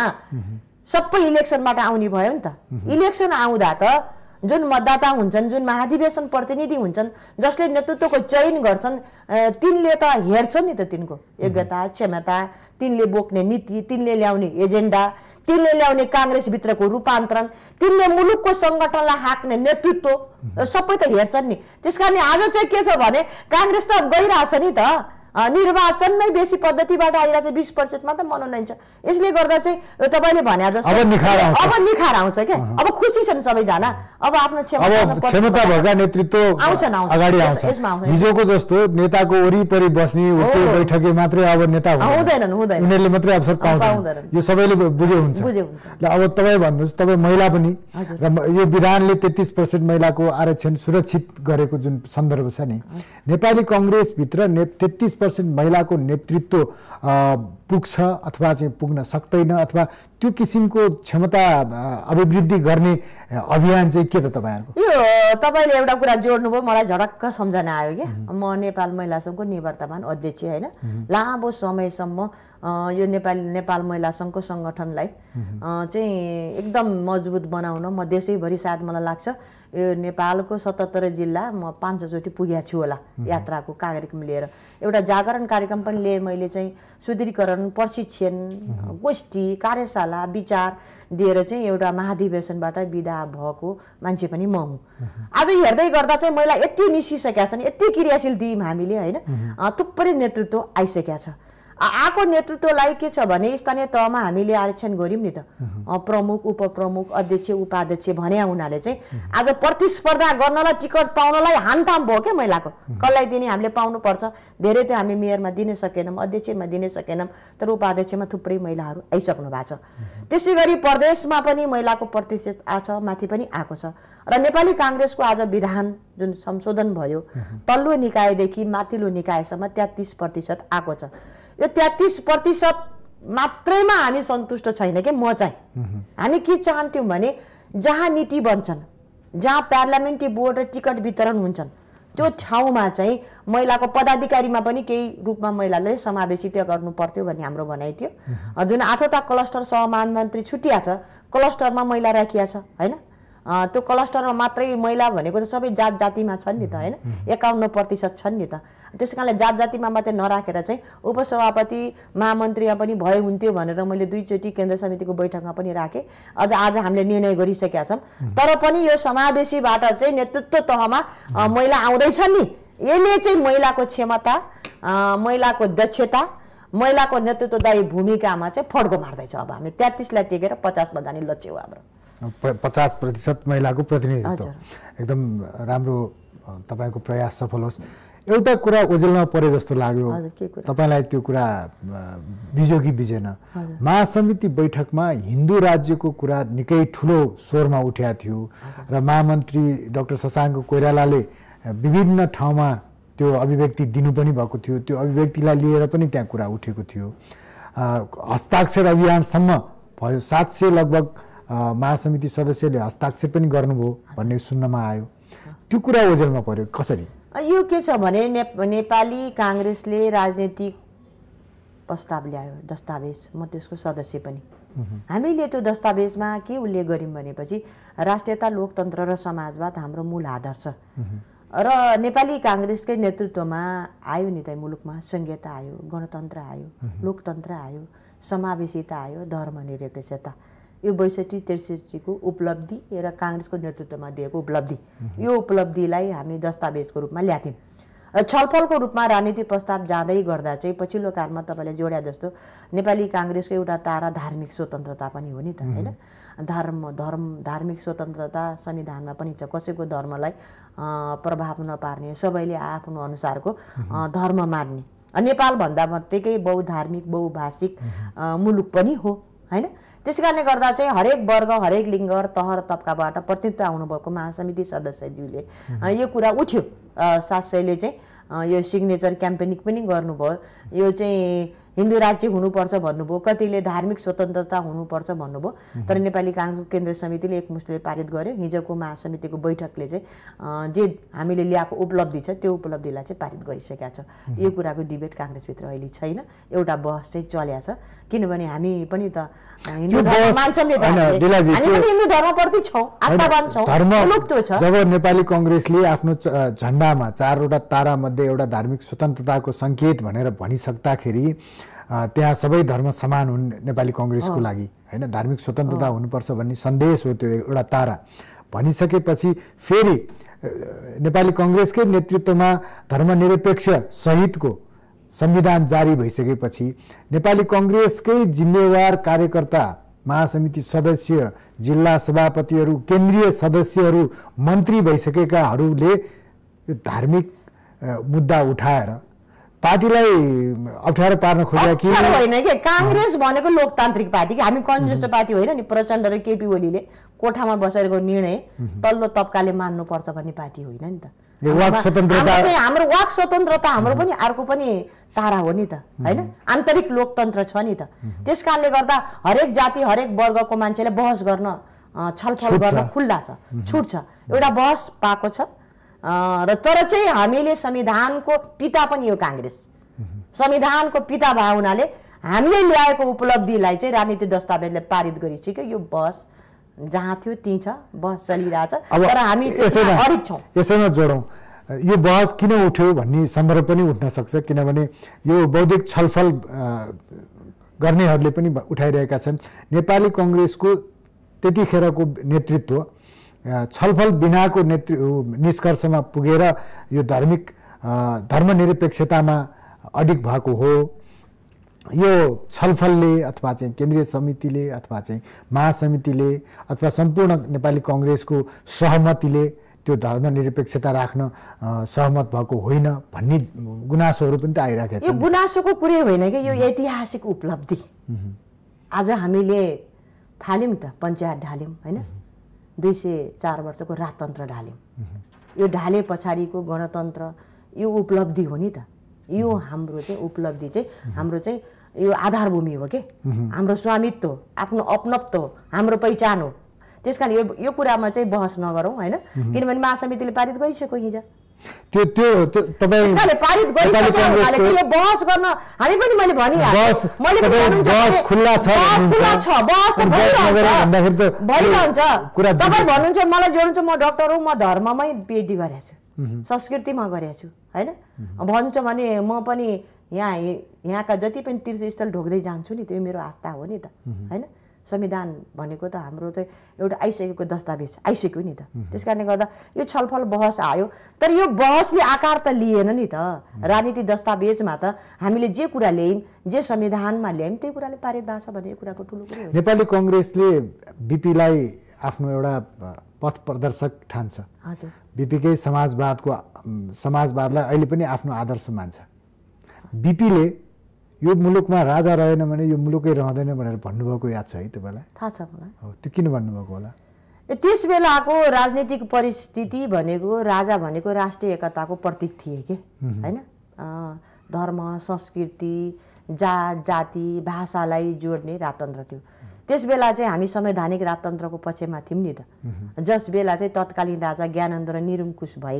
सबै इलेक्सनबाट आउने भयो नि त इलेक्सन आउँदा त जुन मतदाता हुन्छन् जुन महाधिवेशन प्रतिनिधि हुन्छन् जसले नेतृत्वको चयन गर्छन् तिनले त हेर्छन् नि त तिनको योग्यता क्षमता तिनले बोक्ने नीति तिनले ल्याउने एजेन्डा तिनले ल्याउने काङ्ग्रेसभित्रको रूपान्तरण तिनले मुलुकको सङ्गठनलाई हाँक्ने नेतृत्व सबै त हेर्छन् नि त्यस कारणले आज चाहिँ के छ भने काङ्ग्रेस त गइरहेछ नि त निर्वाचनमै बेसी पद्धतिबाट आइरहेको छ बिस प्रतिशतमा त मनोनयन छ यसले गर्दा चाहिँ तपाईँले भने जस्तो अब निखार आउँछ क्या अब खुसी छन् सबैजना अब आफ्नो क्षमता भएका नेतृत्व आउँछन् अगाडि आउँछ हिजोको जस्तो नेताको वरिपरि बस्ने बैठके मात्रै अब नेता हुँदैनन् हुँदैन उनीहरूले मात्रै अवसर पाउँछ यो सबैले बुझे हुन्छ ल अब तपाईँ भन्नुहोस् तपाईँ महिला पनि र यो विधानले तेत्तिस पर्सेन्ट महिलाको आरक्षण सुरक्षित गरेको जुन सन्दर्भ छ नि नेपाली कङ्ग्रेसभित्र तेत्तिस पर्सेन्ट महिलाको नेतृत्व पुग्छ अथवा चाहिँ पुग्न सक्दैन अथवा त्यो किसिमको क्षमता अभिवृद्धि गर्ने अभियान चाहिँ के त तपाईँहरूको यो तपाईँले एउटा कुरा जोड्नुभयो मलाई झडक्क सम्झना आयो क्या म नेपाल महिला सङ्घको निवर्तमान अध्यक्ष होइन लामो समयसम्म यो नेपाली नेपाल महिला सङ्घको सङ्गठनलाई चाहिँ एकदम मजबुत बनाउन म देशैभरि सायद मलाई लाग्छ यो नेपालको सतहत्तर जिल्ला म पाँच पुगेको छु होला यात्राको कार्यक्रम लिएर एउटा जागरण कार्यक्रम पनि लिएँ मैले चाहिँ सुदृढीकरण सम्मेलन प्रशिक्षण गोष्ठी कार्यशाला विचार दिएर चाहिँ एउटा महाधिवेशनबाट विदा भएको मान्छे पनि म हुँ आज हेर्दै गर्दा चाहिँ मैले यति निस्किसकेका छन् यति क्रियाशील दियौँ हामीले होइन थुप्रै नेतृत्व आइसकेका छ आएको नेतृत्वलाई के छ भने स्थानीय तहमा हामीले आरक्षण गऱ्यौँ नि त प्रमुख उपप्रमुख अध्यक्ष उपाध्यक्ष भने उनीहरूले चाहिँ आज प्रतिस्पर्धा गर्नलाई टिकट पाउनलाई हानथाम भयो क्या महिलाको कसलाई दिने हामीले पाउनुपर्छ धेरै त हामी मेयरमा दिन सकेनौँ अध्यक्षमा दिन सकेनौँ तर उपाध्यक्षमा थुप्रै महिलाहरू आइसक्नु भएको छ त्यसै गरी प्रदेशमा पनि महिलाको प्रतिशत छ माथि पनि आएको छ र नेपाली काङ्ग्रेसको आज विधान जुन संशोधन भयो तल्लो निकायदेखि माथिल्लो निकायसम्म तेत्तिस प्रतिशत आएको छ यो तेत्तिस प्रतिशत मात्रैमा हामी सन्तुष्ट छैन कि म चाहिँ हामी के चाहन्थ्यौँ भने जहाँ नीति बन्छन् जहाँ पार्लियामेन्ट्री बोर्ड र टिकट वितरण हुन्छन् त्यो ठाउँमा चाहिँ महिलाको पदाधिकारीमा पनि केही रूपमा महिलाले समावेशित गर्नु पर्थ्यो भन्ने हाम्रो भनाइ थियो जुन आठवटा क्लस्टर सहमानमन्त्री छुट्टिया छ क्लस्टरमा महिला राखिया छ होइन त्यो क्लस्टरमा मात्रै महिला भनेको त सबै जात जातिमा छन् नि त होइन एकाउन्न प्रतिशत छन् नि त त्यस कारणले जात जातिमा मात्रै नराखेर चाहिँ उपसभापति महामन्त्रीमा पनि भए हुन्थ्यो भनेर मैले दुईचोटि केन्द्र समितिको बैठकमा पनि राखेँ अझ आज हामीले निर्णय गरिसकेका छौँ तर पनि यो समावेशीबाट चाहिँ नेतृत्व तहमा महिला आउँदैछन् नि यसले चाहिँ महिलाको क्षमता महिलाको दक्षता महिलाको नेतृत्वदायी भूमिकामा चाहिँ फड्को मार्दैछ अब हामी तेत्तिसलाई टेकेर पचासमा जाने लक्ष्य हो हाम्रो पचास प्रतिशत महिलाको प्रतिनिधित्व एकदम राम्रो तपाईँको प्रयास सफल होस् एउटा कुरा ओजेलमा परे जस्तो लाग्यो तपाईँलाई त्यो कुरा बिजो कि बिजेन महासमिति बैठकमा हिन्दू राज्यको कुरा निकै ठुलो स्वरमा उठ्या थियो र महामन्त्री डाक्टर शशाङ्क कोइरालाले विभिन्न ठाउँमा त्यो अभिव्यक्ति दिनु पनि भएको थियो त्यो अभिव्यक्तिलाई लिएर पनि त्यहाँ कुरा उठेको थियो हस्ताक्षर अभियानसम्म भयो सात सय लगभग महासमिति सदस्यले हस्ताक्षर पनि गर्नुभयो भन्ने सुन्नमा आयो त्यो कुरा ओझेलमा पर्यो कसरी यो के छ भने नेपाली काङ्ग्रेसले राजनीतिक प्रस्ताव ल्यायो दस्तावेज म त्यसको सदस्य पनि हामीले त्यो दस्तावेजमा के उल्लेख गऱ्यौँ भनेपछि राष्ट्रियता लोकतन्त्र र समाजवाद हाम्रो मूल आधार छ र नेपाली काङ्ग्रेसकै नेतृत्वमा आयो नि त मुलुकमा संघीयता आयो गणतन्त्र आयो लोकतन्त्र आयो समावेशिता आयो धर्मनिरपेक्षता यो बैसठी त्रिसठीको उपलब्धि र काङ्ग्रेसको नेतृत्वमा दिएको उपलब्धि यो उपलब्धिलाई हामी दस्तावेजको रूपमा ल्याथ्यौँ छलफलको रूपमा राजनीति प्रस्ताव जाँदै गर्दा चाहिँ पछिल्लो कालमा तपाईँले जोड्या जस्तो नेपाली काङ्ग्रेसको एउटा तारा धार्मिक स्वतन्त्रता पनि हो नि त होइन धर्म धर्म धार्मिक स्वतन्त्रता संविधानमा पनि छ कसैको धर्मलाई प्रभाव नपार्ने सबैले आफ्नो अनुसारको धर्म मान्ने नेपालभन्दा मात्रैकै बहुधार्मिक बहुभाषिक मुलुक पनि हो होइन त्यस कारणले गर्दा चाहिँ हरेक वर्ग हरेक लिङ्ग तहर तब्काबाट प्रतिनिधित्व आउनुभएको महासमिति सदस्यज्यूले यो कुरा उठ्यो सात सयले चाहिँ यो सिग्नेचर क्याम्पेनिङ पनि गर्नुभयो यो चाहिँ हिन्दू राज्य हुनुपर्छ भन्नुभयो कतिले धार्मिक स्वतन्त्रता हुनुपर्छ भन्नुभयो तर नेपाली काङ्ग्रेसको केन्द्रीय समितिले एकमुष्टले पारित गर्यो हिजोको महासमितिको बैठकले चाहिँ जे हामीले ल्याएको उपलब्धि छ त्यो उपलब्धिलाई चाहिँ पारित गरिसकेका छ यो कुराको डिबेट काङ्ग्रेसभित्र अहिले छैन एउटा बहस चाहिँ चल्या छ किनभने हामी पनि त हिन्दू धर्म मान्छौँ हिन्दू धर्मप्रति छौँ जब नेपाली कङ्ग्रेसले आफ्नो झन्डामा चारवटा तारामध्ये एउटा धार्मिक स्वतन्त्रताको सङ्केत भनेर भनिसक्दाखेरि त्यहाँ सबै धर्म समान हुन् नेपाली कङ्ग्रेसको लागि होइन धार्मिक स्वतन्त्रता हुनुपर्छ भन्ने सन्देश हो त्यो एउटा तारा भनिसकेपछि फेरि नेपाली कङ्ग्रेसकै नेतृत्वमा धर्मनिरपेक्ष सहितको संविधान जारी भइसकेपछि नेपाली कङ्ग्रेसकै जिम्मेवार कार्यकर्ता महासमिति सदस्य जिल्ला सभापतिहरू केन्द्रीय सदस्यहरू मन्त्री भइसकेकाहरूले यो धार्मिक मुद्दा उठाएर पार्टीलाई अप्ठ्यारो पार्न खोज्या कि होइन कि काङ्ग्रेस भनेको लोकतान्त्रिक पार्टी कि हामी कम्युनिस्ट पार्टी होइन नि प्रचण्ड र केपी ओलीले कोठामा बसेरको निर्णय तल्लो तब्काले मान्नुपर्छ भन्ने पार्टी होइन नि त हाम्रो वाक स्वतन्त्रता हाम्रो पनि अर्को पनि तारा हो नि त होइन आन्तरिक लोकतन्त्र छ नि त त्यस कारणले गर्दा हरेक जाति हरेक वर्गको मान्छेलाई बहस गर्न छलफल गर्न खुल्ला छ छुट छ एउटा बहस पाएको छ र तर चाहिँ हामीले संविधानको पिता पनि यो काङ्ग्रेस संविधानको पिता भए हुनाले हामीले ल्याएको उपलब्धिलाई चाहिँ राजनीतिक दस्तावेजले पारित गरिसक्यो यो बस जहाँ थियो त्यहीँ छ बस चलिरहेछ तर हामी अडित छौँ यसैमा जोडौँ यो बहस किन उठ्यो भन्ने सन्दर्भ पनि उठ्न सक्छ किनभने यो बौद्धिक छलफल गर्नेहरूले पनि उठाइरहेका छन् नेपाली कङ्ग्रेसको त्यतिखेरको नेतृत्व छलफल बिनाको नेतृ निष्कर्षमा पुगेर यो धार्मिक धर्मनिरपेक्षतामा अडिक भएको हो यो छलफलले अथवा चाहिँ केन्द्रीय समितिले अथवा चाहिँ महासमितिले अथवा सम्पूर्ण नेपाली कङ्ग्रेसको सहमतिले त्यो धर्मनिरपेक्षता राख्न सहमत भएको होइन भन्ने गुनासोहरू पनि त आइरहेको छ यो गुनासोको कुरै होइन कि यो ऐतिहासिक उपलब्धि आज हामीले थाल्यौँ त पञ्चायत ढाल्यौँ होइन दुई सय चार वर्षको राजतन्त्र ढाल्यौँ यो ढाले पछाडिको गणतन्त्र यो उपलब्धि हो नि त यो हाम्रो चाहिँ उपलब्धि चाहिँ हाम्रो चाहिँ यो आधारभूमि हो के हाम्रो स्वामित्व आफ्नो अपनत्व हाम्रो पहिचान हो त्यस कारण यो यो कुरामा चाहिँ बहस नगरौँ होइन किनभने महासमितिले पारित गरिसक्यो हिजो त्यो त्यो तपाईँ बहस गर्न हामी पनि मैले भनिहालेँ तपाईँ भन्नुहुन्छ मलाई जोड्नु म डक्टर हुँ म धर्ममै पिएचडी गरेको छु संस्कृतिमा गरेको छु होइन भन्छ भने म पनि यहाँ यहाँका जति पनि तीर्थस्थल ढोक्दै जान्छु नि त्यो मेरो आस्था हो नि त होइन संविधान भनेको त हाम्रो चाहिँ एउटा आइसकेको दस्तावेज आइसक्यो नि त त्यस कारणले गर्दा यो छलफल बहस आयो तर यो बहसले आकार त लिएन नि त राजनीति दस्तावेजमा त हामीले जे कुरा ल्यायौँ जे संविधानमा ल्यायौँ त्यही कुराले पारित भएको छ भन्ने कुराको ठुलो कुरा नेपाली कङ्ग्रेसले बिपीलाई आफ्नो एउटा पथ प्रदर्शक ठान्छ बिपीकै समाजवादको समाजवादलाई अहिले पनि आफ्नो आदर्श मान्छ बिपीले यो मुलुकमा राजा रहेन भने यो मुलुकै रहँदैन भनेर भन्नुभएको याद छ है तपाईँलाई थाहा छ मलाई हो त्यो किन भन्नुभएको होला त्यस बेलाको राजनीतिक परिस्थिति भनेको राजा भनेको राष्ट्रिय एकताको प्रतीक थिए कि होइन धर्म संस्कृति जात जाति भाषालाई जोड्ने राजतन्त्र थियो त्यस बेला चाहिँ हामी संवैधानिक राजतन्त्रको पक्षमा थियौँ नि त जस बेला चाहिँ तत्कालीन राजा ज्ञानेन्द्र निरुङ्कुश भए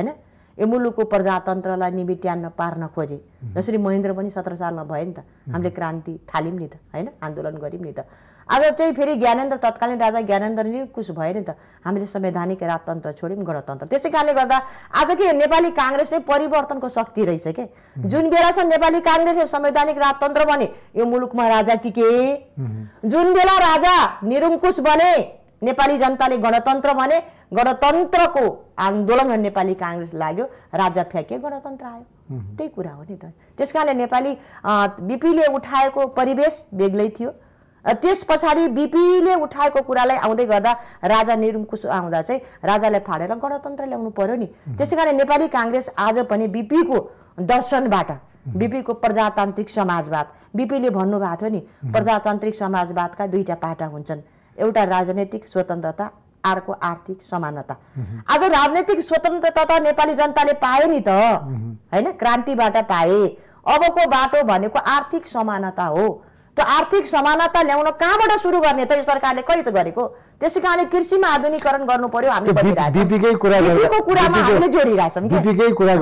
होइन यो मुलुकको प्रजातन्त्रलाई निमिट्यान्न पार्न खोजे जसरी महेन्द्र पनि सत्र सालमा भयो नि त हामीले क्रान्ति थाल्यौँ नि त होइन आन्दोलन गऱ्यौँ नि त आज चाहिँ फेरि ज्ञानेन्द्र तत्कालीन राजा ज्ञानेन्द्र कुछ भयो नि त हामीले संवैधानिक राजतन्त्र छोड्यौँ गणतन्त्र त्यसै कारणले गर्दा आज के नेपाली काङ्ग्रेस चाहिँ परिवर्तनको शक्ति रहेछ के जुन बेलासम्म नेपाली काङ्ग्रेसले संवैधानिक राजतन्त्र बने यो मुलुकमा राजा टिके जुन बेला राजा निरुङ्कुश बने नेपाली जनताले गणतन्त्र भने गणतन्त्रको आन्दोलन नेपाली काङ्ग्रेस लाग्यो राजा फ्याँके गणतन्त्र आयो त्यही कुरा हो नि त त्यस कारणले नेपाली बिपीले उठाएको परिवेश बेग्लै थियो त्यस पछाडि बिपीले उठाएको कुरालाई आउँदै गर्दा राजा निरुङ्कुश आउँदा चाहिँ राजालाई फाडेर गणतन्त्र ल्याउनु पर्यो नि त्यसै कारण नेपाली काङ्ग्रेस आज पनि बिपीको दर्शनबाट बिपीको प्रजातान्त्रिक समाजवाद बिपीले भन्नुभएको थियो नि प्रजातान्त्रिक समाजवादका दुईवटा पाटा हुन्छन् एउटा राजनैतिक स्वतन्त्रता अर्को आर्थिक समानता आज राजनैतिक स्वतन्त्रता त नेपाली जनताले पाए नि त होइन क्रान्तिबाट पाए अबको बाटो भनेको आर्थिक समानता हो त्यो आर्थिक समानता ल्याउन कहाँबाट सुरु गर्ने त यो सरकारले कहिले त गरेको त्यसै कारणले कृषिमा आधुनिकरण गर्नु पर्यो हामीले बिपीकै कुरा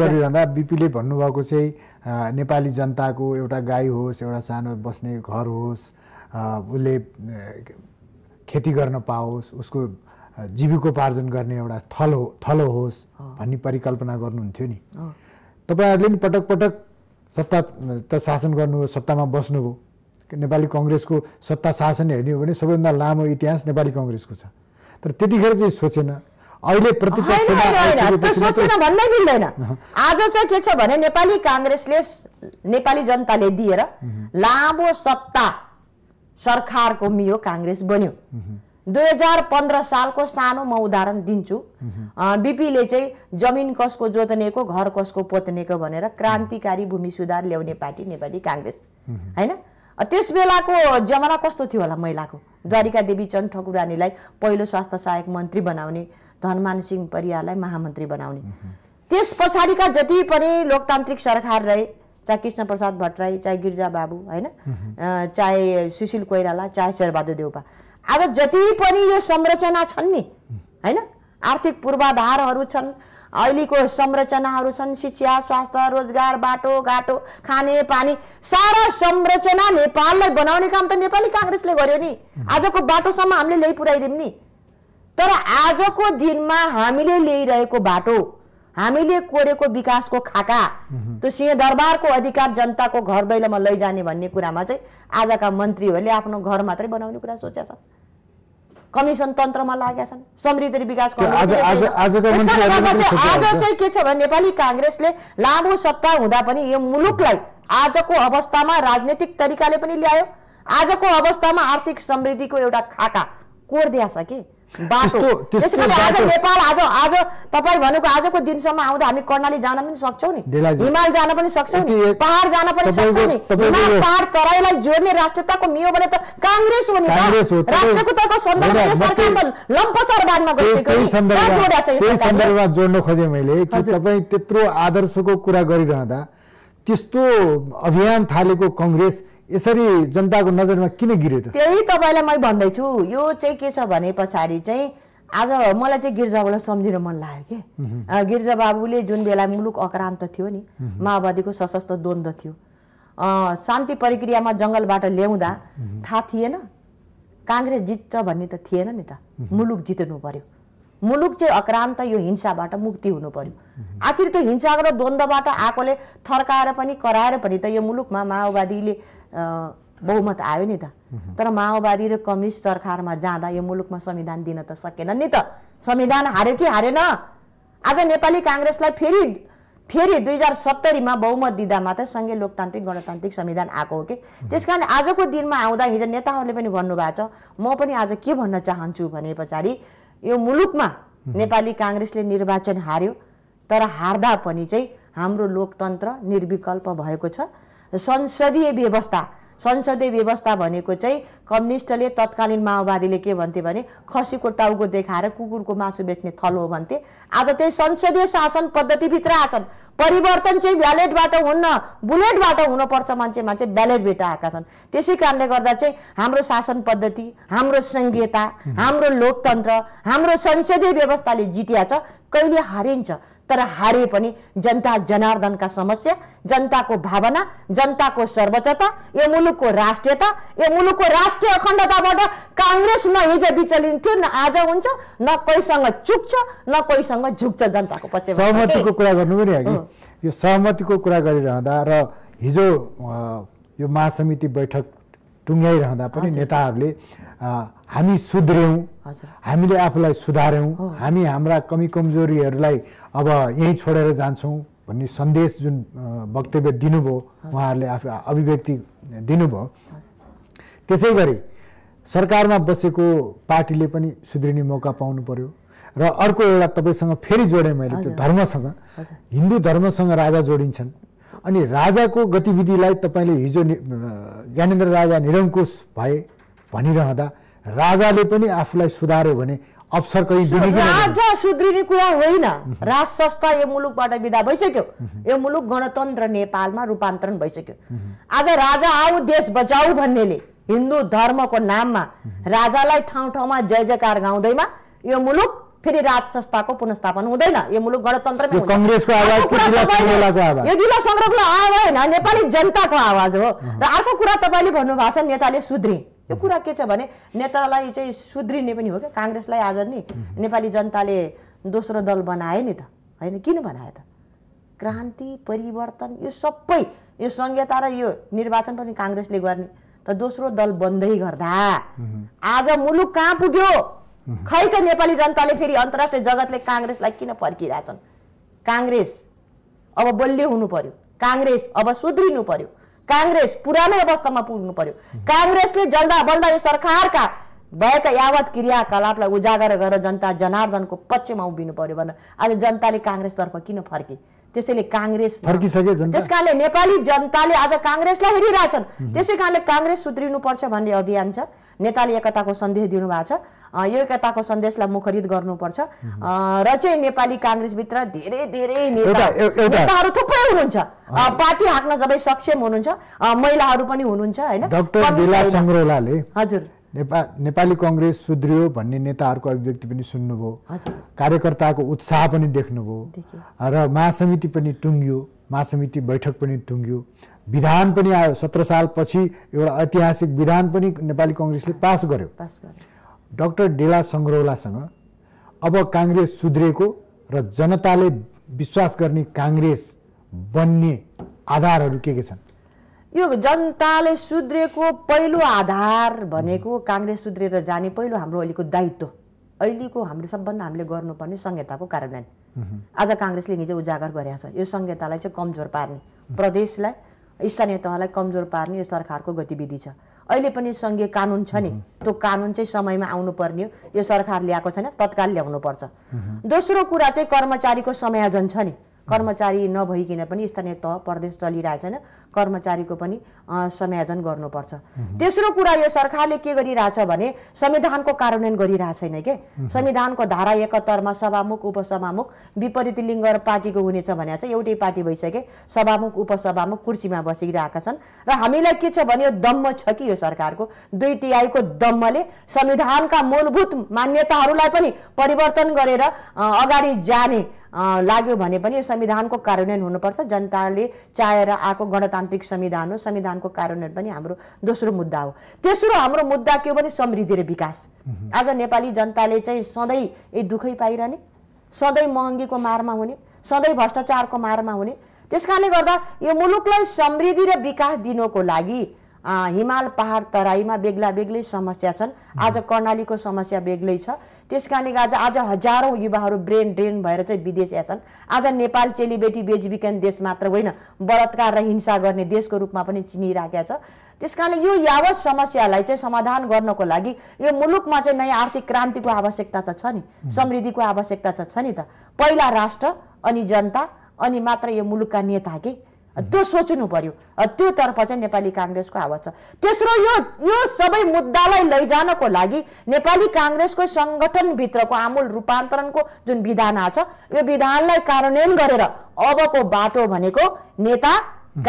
गरिरहँदा बिपीले भन्नुभएको चाहिँ नेपाली जनताको एउटा गाई होस् एउटा सानो बस्ने घर होस् उसले खेती गर्न पाओस् उसको जीविकोपार्जन गर्ने एउटा थलो थलो होस् भन्ने परिकल्पना गर्नुहुन्थ्यो नि तपाईँहरूले नि पटक पटक सत्ता त शासन गर्नुभयो सत्तामा बस्नुभयो नेपाली कङ्ग्रेसको सत्ता शासन हेर्ने हो भने सबैभन्दा लामो इतिहास नेपाली कङ्ग्रेसको छ तर त्यतिखेर चाहिँ सोचेन अहिले सोचेन भन्नै मिल्दैन आज चाहिँ के छ भने नेपाली काङ्ग्रेसले नेपाली जनताले दिएर लामो सत्ता सरकारको मियो काङ्ग्रेस बन्यो दुई हजार पन्ध्र सालको सानो म उदाहरण दिन्छु बिपीले चाहिँ जमिन कसको जोत्नेको घर कसको पोत्नेको भनेर क्रान्तिकारी भूमि सुधार ल्याउने पार्टी नेपाली काङ्ग्रेस होइन त्यस बेलाको जमाना कस्तो थियो होला महिलाको द्वारिका देवी चन्द ठकुरानीलाई पहिलो स्वास्थ्य सहायक मन्त्री बनाउने धनमान सिंह परियारलाई महामन्त्री बनाउने त्यस पछाडिका जति पनि लोकतान्त्रिक सरकार रहे चाहे कृष्ण प्रसाद भट्टराई चाहे गिर्जा बाबु होइन चाहे सुशील कोइराला चाहे शेरबहादुर देउपा आज जति पनि यो संरचना छन् नि होइन आर्थिक पूर्वाधारहरू छन् अहिलेको संरचनाहरू छन् शिक्षा स्वास्थ्य रोजगार बाटो घाटो खाने पानी सारा संरचना नेपाललाई बनाउने काम त नेपाली काङ्ग्रेसले गर्यो नि आजको बाटोसम्म हामीले ल्याइ पुऱ्याइदिउँ नि तर आजको दिनमा हामीले ल्याइरहेको बाटो हामीले कोरेको विकासको खाका त्यो सिंहदरबारको अधिकार जनताको घर दैलोमा लैजाने भन्ने कुरामा चाहिँ आजका मन्त्रीहरूले आफ्नो घर मात्रै बनाउने कुरा सोचेका छन् कमिसन तन्त्रमा लागेका छन् समृद्धि विकास आज चाहिँ के छ भने नेपाली काङ्ग्रेसले लामो सत्ता हुँदा पनि यो मुलुकलाई आजको अवस्थामा राजनैतिक तरिकाले पनि ल्यायो आजको अवस्थामा आर्थिक समृद्धिको एउटा खाका कोरिदिया छ कि बाटो त्यसैले आज नेपाल आज आज तपाईँ भनेको आजको दिनसम्म आउँदा हामी कर्णाली जान पनि सक्छौँ नि हिमाल जान पनि सक्छौँ नि पहाड जान पनि सक्छौँ नि हिमाल पहाड तराईलाई जोड्ने राष्ट्रियताको मियो भने त काङ्ग्रेस हो नि राष्ट्रको तर्फ सन्दर्भमा सरकार त सन्दर्भमा जोड्न खोजेँ मैले कि तपाईँ त्यत्रो आदर्शको कुरा गरिरहँदा त्यस्तो अभियान थालेको कङ्ग्रेस यसरी जनताको नजरमा किन गिर्यो त त्यही तपाईँलाई म भन्दैछु यो चाहिँ के छ भने पछाडि चाहिँ आज मलाई चाहिँ गिर्जाबाबुलाई सम्झिन मन लाग्यो कि गिर्जाबाबुले जुन बेला मुलुक अक्रान्त थियो नि माओवादीको सशस्त्र द्वन्द थियो शान्ति प्रक्रियामा जङ्गलबाट ल्याउँदा थाहा थिएन काङ्ग्रेस जित्छ भन्ने त थिएन नि त मुलुक जित्नु पर्यो मुलुक चाहिँ अक्रान्त यो हिंसाबाट मुक्ति हुनु पर्यो आखिर त्यो हिंसा र द्वन्द्वबाट आएकोले थर्काएर पनि कराएर पनि त यो मुलुकमा माओवादीले बहुमत आयो नि त तर माओवादी र कम्युनिस्ट सरकारमा जाँदा यो मुलुकमा संविधान दिन त सकेन नि त संविधान हार्यो कि हारेन आज नेपाली काङ्ग्रेसलाई फेरि फेरि दुई हजार सत्तरीमा बहुमत दिँदा मात्रै सङ्घीय लोकतान्त्रिक गणतान्त्रिक संविधान आएको हो कि त्यस कारण आजको दिनमा आउँदा हिजो नेताहरूले पनि भन्नुभएको छ म पनि आज के भन्न चाहन्छु भने पछाडि यो मुलुकमा नेपाली काङ्ग्रेसले निर्वाचन हार्यो तर हार्दा पनि चाहिँ हाम्रो लोकतन्त्र निर्विकल्प भएको छ संसदीय व्यवस्था संसदीय व्यवस्था भनेको चाहिँ कम्युनिस्टले तत्कालीन माओवादीले के भन्थे भने खसीको टाउको देखाएर कुकुरको मासु बेच्ने थल हो भन्थे आज त्यही संसदीय शासन पद्धतिभित्र आछन् परिवर्तन चाहिँ ब्यालेटबाट हुन्न बुलेटबाट हुनुपर्छ मान्छे मान्छे ब्यालेटभित्र आएका छन् त्यसै कारणले गर्दा चाहिँ हाम्रो शासन पद्धति हाम्रो सङ्घीयता हाम्रो लोकतन्त्र हाम्रो संसदीय व्यवस्थाले जितिया छ कहिले हारिन्छ तर हारे पनि जनता जनार्दनका समस्या जनताको भावना जनताको सर्वोच्चता यो मुलुकको राष्ट्रियता यो मुलुकको राष्ट्रिय अखण्डताबाट काङ्ग्रेस न हिजो विचलिन्थ्यो न आज हुन्छ न कोहीसँग चुक्छ न कोहीसँग झुक्छ जनताको पक्ष सहमतिको कुरा गर्नु पनि अघि यो सहमतिको कुरा गरिरहँदा र हिजो यो महासमिति बैठक टुङ्ग्याइरहँदा पनि नेताहरूले हामी सुध्र्यौँ हामीले आफूलाई सुधार्यौँ हामी हाम्रा कमी कमजोरीहरूलाई अब यहीँ छोडेर जान्छौँ भन्ने सन्देश जुन वक्तव्य दिनुभयो उहाँहरूले आफू अभिव्यक्ति दिनुभयो त्यसै गरी सरकारमा बसेको पार्टीले पनि सुध्रिने मौका पाउनु पर्यो र अर्को एउटा तपाईँसँग फेरि जोडेँ मैले त्यो धर्मसँग हिन्दू धर्मसँग राजा जोडिन्छन् अनि राजाको गतिविधिलाई तपाईँले हिजो ज्ञानेन्द्र राजा निरङ्कुश भए भनिरहँदा राजाले पनि आफूलाई सुधार्यो भने अवसर राजा सुध्रिने कुरा होइन राज संस्था यो मुलुकबाट विदा भइसक्यो यो मुलुक गणतन्त्र नेपालमा रूपान्तरण भइसक्यो आज राजा आऊ देश बचाऊ भन्नेले हिन्दू धर्मको नाममा राजालाई ठाउँ ठाउँमा जय जयकार गाउँदैमा यो मुलुक फेरि राज संस्थाको पुनस्थापन हुँदैन यो मुलुक गणतन्त्रमै यो जिल्ला सङ्ग्रहको आवाज होइन नेपाली जनताको आवाज हो र अर्को कुरा तपाईँले भन्नुभएको छ नेताले सुध्रे यो कुरा के छ भने नेतालाई चाहिँ सुध्रिने पनि हो क्या काङ्ग्रेसलाई आज नि नेपाली जनताले दोस्रो दल बनाए नि त होइन किन बनाए त क्रान्ति परिवर्तन यो सबै यो संहिता र यो निर्वाचन पनि काङ्ग्रेसले गर्ने त दोस्रो दल बन्दै गर्दा आज मुलुक कहाँ पुग्यो खै त नेपाली जनताले फेरि अन्तर्राष्ट्रिय जगतले काङ्ग्रेसलाई किन पर्खिरहेछन् काङ्ग्रेस अब बलियो हुनु पर्यो काङ्ग्रेस अब सुध्रिनु पर्यो काङ्ग्रेस पुरानै अवस्थामा पुग्नु पर्यो काङ्ग्रेसले जल्दा बल्दा यो सरकारका भएका यावत क्रियाकलापलाई उजागर गरेर जनता जनार्दनको पक्षमा उभिनु पर्यो भनेर आज जनताले काङ्ग्रेसतर्फ किन फर्के त्यसैले काङ्ग्रेस त्यस कारणले नेपाली जनताले आज काङ्ग्रेसलाई हेरिरहेछन् त्यसै कारणले काङ्ग्रेस सुध्रिनुपर्छ भन्ने अभियान छ नेताले एकताको सन्देश दिनुभएको छ यो एकताको सन्देशलाई मुखरित गर्नुपर्छ र चाहिँ नेपाली काङ्ग्रेसभित्र धेरै धेरै नेताहरू थुप्रै हुनुहुन्छ पार्टी हाँक्न सबै सक्षम हुनुहुन्छ महिलाहरू पनि हुनुहुन्छ होइन हजुर नेपाल नेपाली कङ्ग्रेस सुध्रियो भन्ने नेताहरूको अभिव्यक्ति पनि सुन्नुभयो कार्यकर्ताको उत्साह पनि देख्नुभयो र महासमिति पनि टुङ्गियो महासमिति बैठक पनि टुङ्गियो विधान पनि आयो सत्र सालपछि एउटा ऐतिहासिक विधान पनि नेपाली कङ्ग्रेसले पास गर्यो पास गर्यो डाक्टर डेला सङ्ग्रौलासँग अब काङ्ग्रेस सुध्रेको र जनताले विश्वास गर्ने काङ्ग्रेस बन्ने आधारहरू के के छन् यो जनताले सुध्रेको पहिलो आधार भनेको काङ्ग्रेस सुध्रेर जाने पहिलो हाम्रो अहिलेको दायित्व अहिलेको हाम्रो सबभन्दा हामीले गर्नुपर्ने संहिताको कार्यान्वयन आज काङ्ग्रेसले हिजो उजागर गरेको छ यो संहितालाई चाहिँ कमजोर पार्ने प्रदेशलाई स्थानीय तहलाई कमजोर पार्ने यो सरकारको गतिविधि छ अहिले पनि सङ्घीय कानुन छ नि त्यो कानुन चाहिँ समयमा आउनुपर्ने हो यो सरकार ल्याएको छैन तत्काल ल्याउनु पर्छ दोस्रो कुरा चाहिँ कर्मचारीको समायोजन छ नि कर्मचारी नभइकन पनि स्थानीय तह प्रदेश चलिरहेको छैन कर्मचारीको पनि समायोजन गर्नुपर्छ तेस्रो कुरा यो सरकारले के गरिरहेछ भने संविधानको कार्यान्वयन गरिरहेको छैन के संविधानको धारा एकहत्तरमा सभामुख उपसभामुख विपरीत लिङ्ग पार्टीको हुनेछ भनेर चाहिँ एउटै पार्टी भइसके सभामुख उपसभामुख कुर्सीमा बसिरहेका छन् र हामीलाई के छ भने यो दम्म छ कि यो सरकारको दुई तिहाईको दम्मले संविधानका मूलभूत मान्यताहरूलाई पनि परिवर्तन गरेर अगाडि जाने लाग्यो भने पनि यो संविधानको कार्यान्वयन हुनुपर्छ जनताले चाहेर आएको गणतन्त्र लोकतान्त्रिक संविधान हो संविधानको कार्यान्वयन पनि हाम्रो दोस्रो मुद्दा हो तेस्रो हाम्रो मुद्दा के हो भने समृद्धि र विकास आज नेपाली जनताले चाहिँ सधैँ दुखै दुःखै पाइरहने सधैँ महँगीको मारमा हुने सधैँ भ्रष्टाचारको मारमा हुने त्यस कारणले गर्दा यो मुलुकलाई समृद्धि र विकास दिनको लागि हिमाल पहाड तराईमा बेग्ला बेग्लै समस्या छन् आज कर्णालीको समस्या बेग्लै छ त्यस कारणले आज आज हजारौँ युवाहरू ब्रेन ड्रेन भएर चाहिँ विदेश छन् आज नेपाल चेलीबेटी बेचबिकन देश मात्र होइन बलात्कार र हिंसा गर्ने देशको रूपमा पनि चिनिराखेका छ त्यस कारणले यो यावत समस्यालाई चाहिँ समाधान गर्नको लागि यो मुलुकमा चाहिँ नयाँ आर्थिक क्रान्तिको आवश्यकता त छ नि समृद्धिको आवश्यकता त छ नि त पहिला राष्ट्र अनि जनता अनि मात्र यो मुलुकका नेता के त्यो सोच्नु पर्यो त्योतर्फ चाहिँ नेपाली काङ्ग्रेसको आवाज छ तेस्रो यो यो सबै मुद्दालाई लैजानको लागि नेपाली काङ्ग्रेसको सङ्गठनभित्रको आमूल रूपान्तरणको जुन विधान छ यो विधानलाई कार्यान्वयन गरेर अबको बाटो भनेको नेता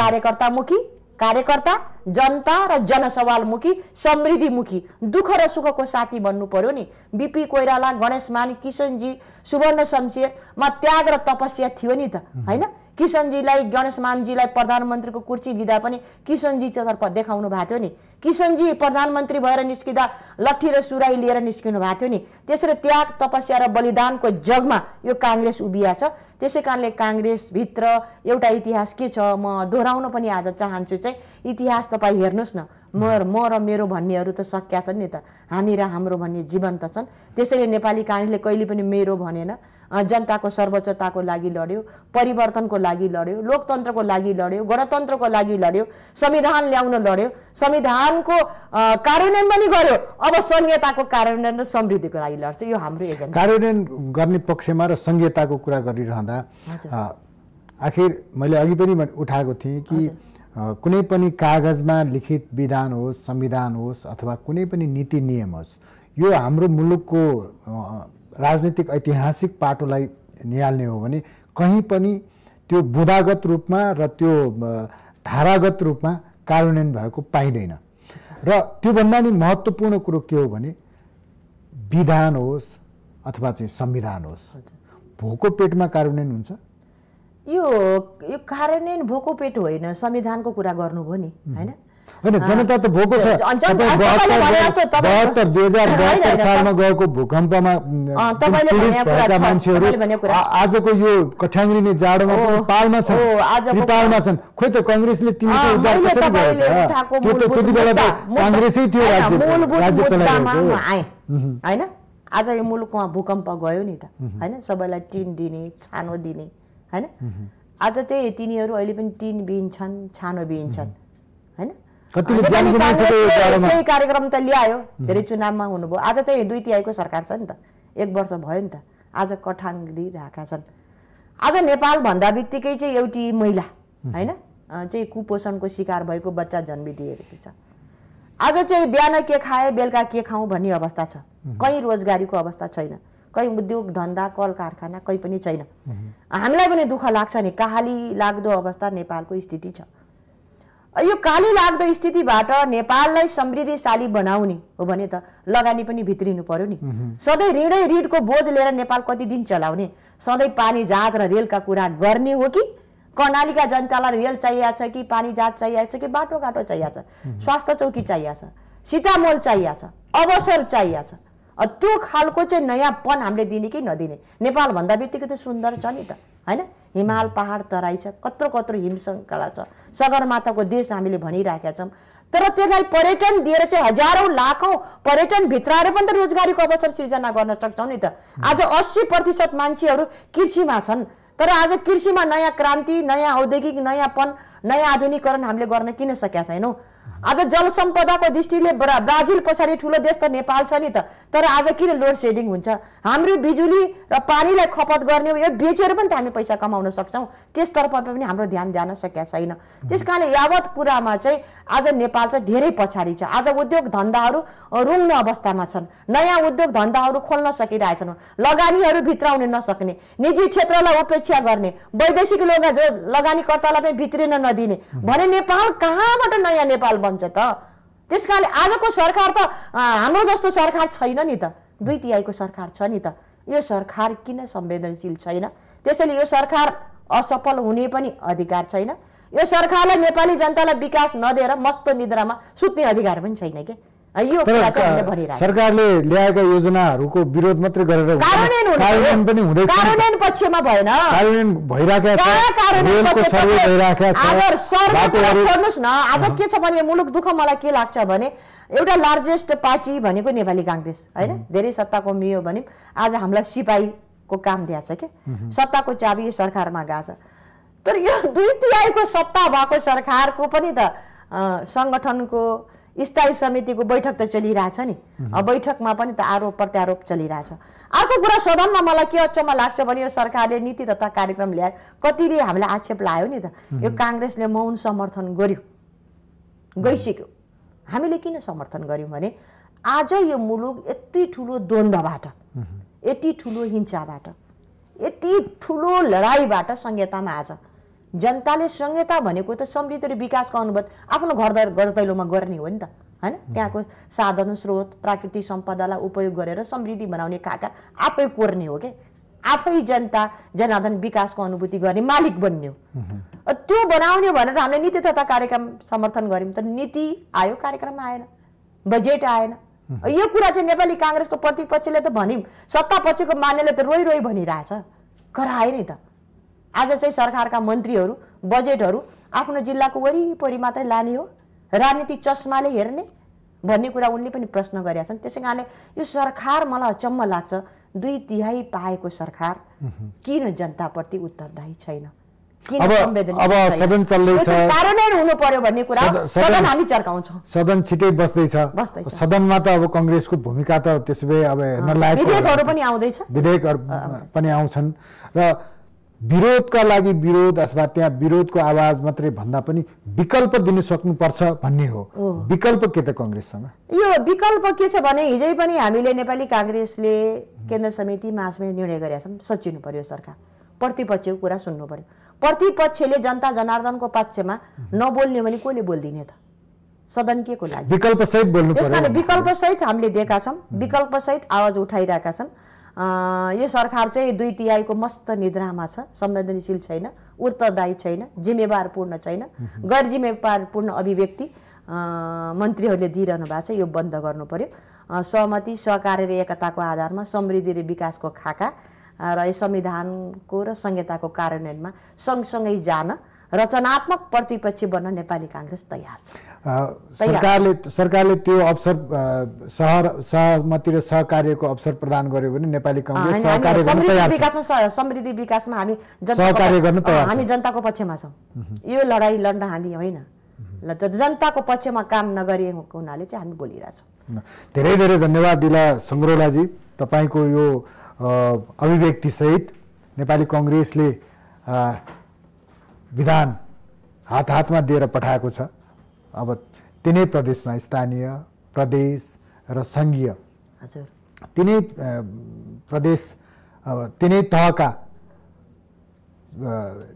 कार्यकर्तामुखी कार्यकर्ता जनता र जनसवालमुखी समृद्धिमुखी दुःख र सुखको साथी भन्नु पर्यो नि बिपी कोइराला गणेश मान किशनजी सुवर्ण शमशेरमा त्याग र तपस्या थियो नि त होइन किशनजीलाई गणेशमानजीलाई प्रधानमन्त्रीको कुर्सी दिँदा पनि चतर्फ देखाउनु भएको थियो नि किशनजी प्रधानमन्त्री भएर निस्किँदा लट्ठी र सुराई लिएर निस्किनु भएको थियो नि त्यसरी त्याग तपस्या र बलिदानको जगमा यो काङ्ग्रेस उभिया छ त्यसै कारणले काङ्ग्रेसभित्र एउटा इतिहास के छ म दोहोऱ्याउन पनि आज चाहन्छु चाहिँ इतिहास तपाईँ हेर्नुहोस् न म म र मेरो भन्नेहरू त सकिया छन् नि त हामी र हाम्रो भन्ने जीवन्त छन् त्यसैले नेपाली काङ्ग्रेसले कहिले पनि मेरो भनेन जनताको सर्वोच्चताको लागि लड्यो परिवर्तनको लागि लड्यो लोकतन्त्रको लागि लड्यो गणतन्त्रको लागि लड्यो संविधान ल्याउन लड्यो संविधानको कार्यान्वयन पनि गर्यो अब संहिताको कार्यान्वयन र समृद्धिको लागि लड्छ यो हाम्रो एजेन्डा कार्यान्वयन गर्ने पक्षमा र संहिताको कुरा गरिरहँदा आखिर मैले अघि पनि उठाएको थिएँ कि कुनै पनि कागजमा लिखित विधान होस् संविधान होस् अथवा कुनै पनि नीति नियम होस् यो हाम्रो मुलुकको राजनीतिक ऐतिहासिक पाटोलाई निहाल्ने हो भने कहीँ पनि त्यो बुदागत रूपमा र त्यो धारागत रूपमा कार्यान्वयन भएको पाइँदैन र त्योभन्दा नि महत्त्वपूर्ण कुरो के हो भने विधान होस् अथवा चाहिँ संविधान होस् भोको पेटमा कार्यान्वयन हुन्छ यो यो कार्यान्वयन भोको पेट होइन संविधानको कुरा गर्नुभयो नि होइन होइन जनता त भोको छ बहत्तर दुई हजार बहत्तर सालमा गएको भूकम्पमा मान्छेहरू आजको यो कठ्याङ्ग्रिने जाडोमा पालमा छन् नेपालमा छन् खोइ त कङ्ग्रेसले तिमीको उद्धार कसरी त्यो त्यति बेला कङ्ग्रेसै थियो राज्य राज्य चलाएको होइन आज यो मुलुकमा भूकम्प गयो नि त होइन सबैलाई टिन दिने छानो दिने होइन आज चाहिँ तिनीहरू अहिले पनि टिन बिहिन्छन् छानो बिहिन्छन् छन् होइन त्यही कार्यक्रम त ल्यायो धेरै चुनावमा हुनुभयो आज चाहिँ दुई तिहाईको सरकार छ नि त एक वर्ष भयो नि त आज कठाङ कठाङ्ग्रिरहेका छन् आज नेपाल भन्दा बित्तिकै चाहिँ एउटी महिला होइन चाहिँ कुपोषणको शिकार भएको बच्चा जन्मिदिएको छ आज चाहिँ बिहान के खाए बेलुका के खाउँ भन्ने अवस्था छ कहीँ रोजगारीको अवस्था छैन कहीँ उद्योग धन्दा कल कारखाना कहीँ पनि छैन हामीलाई पनि दुःख लाग्छ नि काली लाग्दो अवस्था नेपालको स्थिति छ यो काली लाग्दो स्थितिबाट नेपाललाई समृद्धिशाली बनाउने हो भने त लगानी पनि भित्रिनु पर्यो नि सधैँ ऋणै ऋणको बोझ लिएर नेपाल कति दिन चलाउने सधैँ पानी जहाज र रेलका कुरा गर्ने हो कि कर्णालीका जनतालाई रेल चाहिएको छ कि पानी जहाज चाहिएको छ कि बाटोघाटो चाहिएको छ स्वास्थ्य चौकी चाहिएको छ सीतामोल चाहिएको छ अवसर चाहिएको छ त्यो खालको चाहिँ नयाँपन हामीले दिने कि नदिने नेपालभन्दा बित्तिकै त सुन्दर छ नि त होइन हिमाल पहाड तराई छ कत्रो कत्रो हिमशङ्कला छ सगरमाथाको देश हामीले भनिराखेका छौँ तर त्यसलाई पर्यटन दिएर चाहिँ हजारौँ लाखौँ पर्यटन भित्राएर पनि त रोजगारीको अवसर सिर्जना गर्न सक्छौँ नि त आज अस्सी प्रतिशत मान्छेहरू कृषिमा छन् तर आज कृषिमा नयाँ क्रान्ति नयाँ औद्योगिक नयाँपन नयाँ आधुनिकरण हामीले गर्न किन सकेका छैनौँ आज जल सम्पदाको दृष्टिले ब्राजिल पछाडि ठुलो देश त नेपाल छ नि त तर आज किन लोड सेडिङ हुन्छ हाम्रो बिजुली र पानीलाई खपत गर्ने यो बेचेर पनि त हामी पैसा कमाउन सक्छौँ त्यसतर्फ पनि हाम्रो ध्यान जान सकेका छैन त्यस कारणले यावत कुरामा चाहिँ आज नेपाल चाहिँ धेरै पछाडि छ आज उद्योग धन्दाहरू रुङ्ने अवस्थामा छन् नयाँ उद्योग धन्दाहरू खोल्न सकिरहेछन् लगानीहरू भित्राउन नसक्ने निजी क्षेत्रलाई उपेक्षा गर्ने वैदेशिक लगानीकर्तालाई पनि भित्रिन नदिने भने नेपाल कहाँबाट नयाँ नेपाल नेपाल बन्छ त त्यस कारणले आजको सरकार त हाम्रो जस्तो सरकार छैन नि त दुई तिहाईको सरकार छ नि त यो सरकार किन संवेदनशील छैन त्यसैले यो सरकार असफल हुने पनि अधिकार छैन यो सरकारलाई नेपाली जनतालाई विकास नदिएर मस्तो निद्रामा सुत्ने अधिकार पनि छैन के यो सरकारले ल्याएका योजनाहरूको विरोध मात्रै गरेर कार्यान्वयन पनि पक्षमा भएन छोड्नुहोस् न आज के छ भने मुलुक दुःख मलाई के लाग्छ भने एउटा लार्जेस्ट पार्टी भनेको नेपाली काङ्ग्रेस होइन धेरै सत्ताको मियो भने आज हामीलाई सिपाहीको काम दिएको छ सत्ताको चाबी सरकारमा गएको छ तर यो दुई तिहाईको सत्ता भएको सरकारको पनि त सङ्गठनको स्थायी समितिको बैठक त चलिरहेछ नि बैठकमा पनि त आरोप प्रत्यारोप चलिरहेछ अर्को कुरा सदनमा मलाई के अचम्म लाग्छ भने यो सरकारले नीति तथा कार्यक्रम ल्यायो कतिले हामीलाई आक्षेप लायो नि त यो काङ्ग्रेसले मौन समर्थन गर्यो गइसक्यो हामीले किन समर्थन गऱ्यौँ भने आज यो मुलुक यति ठुलो द्वन्द्वबाट यति ठुलो हिंसाबाट यति ठुलो लडाइँबाट संहितामा आज जनताले संहिता भनेको त समृद्धि र विकासको अनुभव आफ्नो घर घर दैलोमा गर्ने हो नि त होइन त्यहाँको साधन स्रोत प्राकृतिक सम्पदालाई उपयोग गरेर समृद्धि बनाउने खाका आफै कोर्ने हो कि आफै जनता जनार्दन विकासको अनुभूति गर्ने मालिक बन्ने हो त्यो बनाउने भनेर हामीले नीति तथा कार्यक्रम समर्थन गऱ्यौँ तर नीति आयो कार्यक्रम आएन बजेट आएन यो कुरा चाहिँ नेपाली काङ्ग्रेसको प्रतिपक्षले त भन्यौँ सत्तापक्षको मान्यले त रोइ रोइ भनिरहेछ कराए नि त आज चाहिँ सरकारका मन्त्रीहरू बजेटहरू आफ्नो जिल्लाको वरिपरि मात्रै लाने हो राजनीतिक चस्माले हेर्ने भन्ने कुरा उनले पनि प्रश्न गरेका छन् त्यसै कारणले यो सरकार मलाई अचम्म लाग्छ दुई तिहाई पाएको सरकार किन जनताप्रति उत्तरदायी छैन सदन छिटै बस्दैछ सदनमा त अब कङ्ग्रेसको भूमिका त त्यसो भए अब विधेयकहरू पनि आउँछन् र विरोधका लागि विरोध अथवा त्यहाँ विरोधको आवाज मात्रै भन्दा पनि विकल्प दिन सक्नुपर्छ भन्ने हो विकल्प के त कङ्ग्रेससँग यो विकल्प के छ भने हिजै पनि हामीले नेपाली काङ्ग्रेसले केन्द्र समिति महासमिति निर्णय गरेका छौँ सोचिनु पर्यो सरकार प्रतिपक्षको कुरा सुन्नु पर्यो प्रतिपक्षले जनता जनार्दनको पक्षमा नबोल्ने भने कसले बोलिदिने त सदन के को लागि विकल्पसहित बोल्नु त्यस कारण विकल्पसहित हामीले दिएका छौँ विकल्पसहित आवाज उठाइरहेका छन् यो सरकार चाहिँ दुई तिहाईको मस्त निद्रामा छ संवेदनशील छैन उत्तरदायी छैन जिम्मेवारपूर्ण छैन गैर जिम्मेवारपूर्ण अभिव्यक्ति मन्त्रीहरूले दिइरहनु भएको छ यो बन्द गर्नु पर्यो सहमति सहकार्य र एकताको आधारमा समृद्धि र विकासको खाका र यो संविधानको र संहिताको कार्यान्वयनमा सँगसँगै जान रचनात्मक प्रतिपक्षी बन्न नेपाली काङ्ग्रेस तयार छ सरकारले सरकारले त्यो अवसर सहर सहमति र सहकार्यको अवसर प्रदान गर्यो भने नेपाली कङ्ग्रेस सहकार्य गर्न समृद्धि विकासमा हामी हामी जनताको पक्षमा छौँ यो लडाइँ लड्न हामी होइन जनताको पक्षमा काम नगरिएको हुनाले चाहिँ हामी बोलिरहेछौँ धेरै धेरै धन्यवाद दिला सङ्ग्रौलाजी तपाईँको यो अभिव्यक्तिसहित नेपाली कङ्ग्रेसले विधान हात हातमा दिएर पठाएको छ अब तिनै प्रदेशमा स्थानीय प्रदेश र सङ्घीय तिनै प्रदेश अब तिनै तहका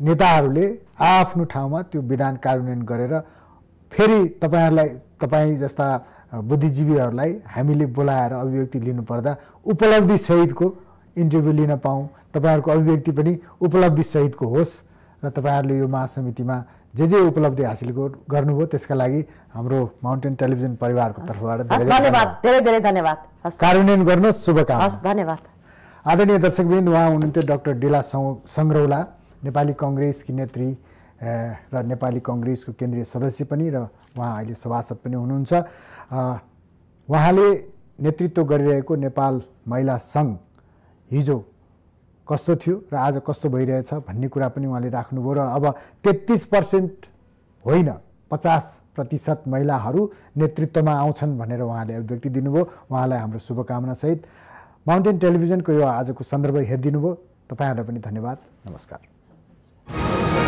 नेताहरूले आआफ्नो ठाउँमा त्यो विधान कार्यान्वयन गरेर फेरि तपाईँहरूलाई तपाईँ जस्ता बुद्धिजीवीहरूलाई हामीले बोलाएर अभिव्यक्ति लिनुपर्दा उपलब्धिसहितको इन्टरभ्यू लिन पाऊँ तपाईँहरूको अभिव्यक्ति पनि उपलब्धि उपलब्धिसहितको होस् र तपाईँहरूले यो महासमितिमा जे जे उपलब्धि हासिल गर्नुभयो त्यसका लागि हाम्रो माउन्टेन टेलिभिजन परिवारको तर्फबाट धन्यवाद धेरै धेरै धन्यवाद कार्यान्वयन गर्नु शुभकामना धन्यवाद आदरणीय दर्शकबिन्द उहाँ हुनुहुन्थ्यो डाक्टर डिला सङ्ग्रौला नेपाली कङ्ग्रेसकी नेत्री र नेपाली कङ्ग्रेसको केन्द्रीय सदस्य पनि र उहाँ अहिले सभासद पनि हुनुहुन्छ उहाँले नेतृत्व गरिरहेको नेपाल महिला सङ्घ हिजो कस्तो थियो र आज कस्तो भइरहेछ भन्ने कुरा पनि उहाँले राख्नुभयो र अब तेत्तिस पर्सेन्ट होइन पचास प्रतिशत महिलाहरू नेतृत्वमा आउँछन् भनेर उहाँले अभिव्यक्ति दिनुभयो उहाँलाई हाम्रो शुभकामनासहित माउन्टेन टेलिभिजनको यो आजको सन्दर्भ हेरिदिनु भयो तपाईँहरूलाई पनि धन्यवाद नमस्कार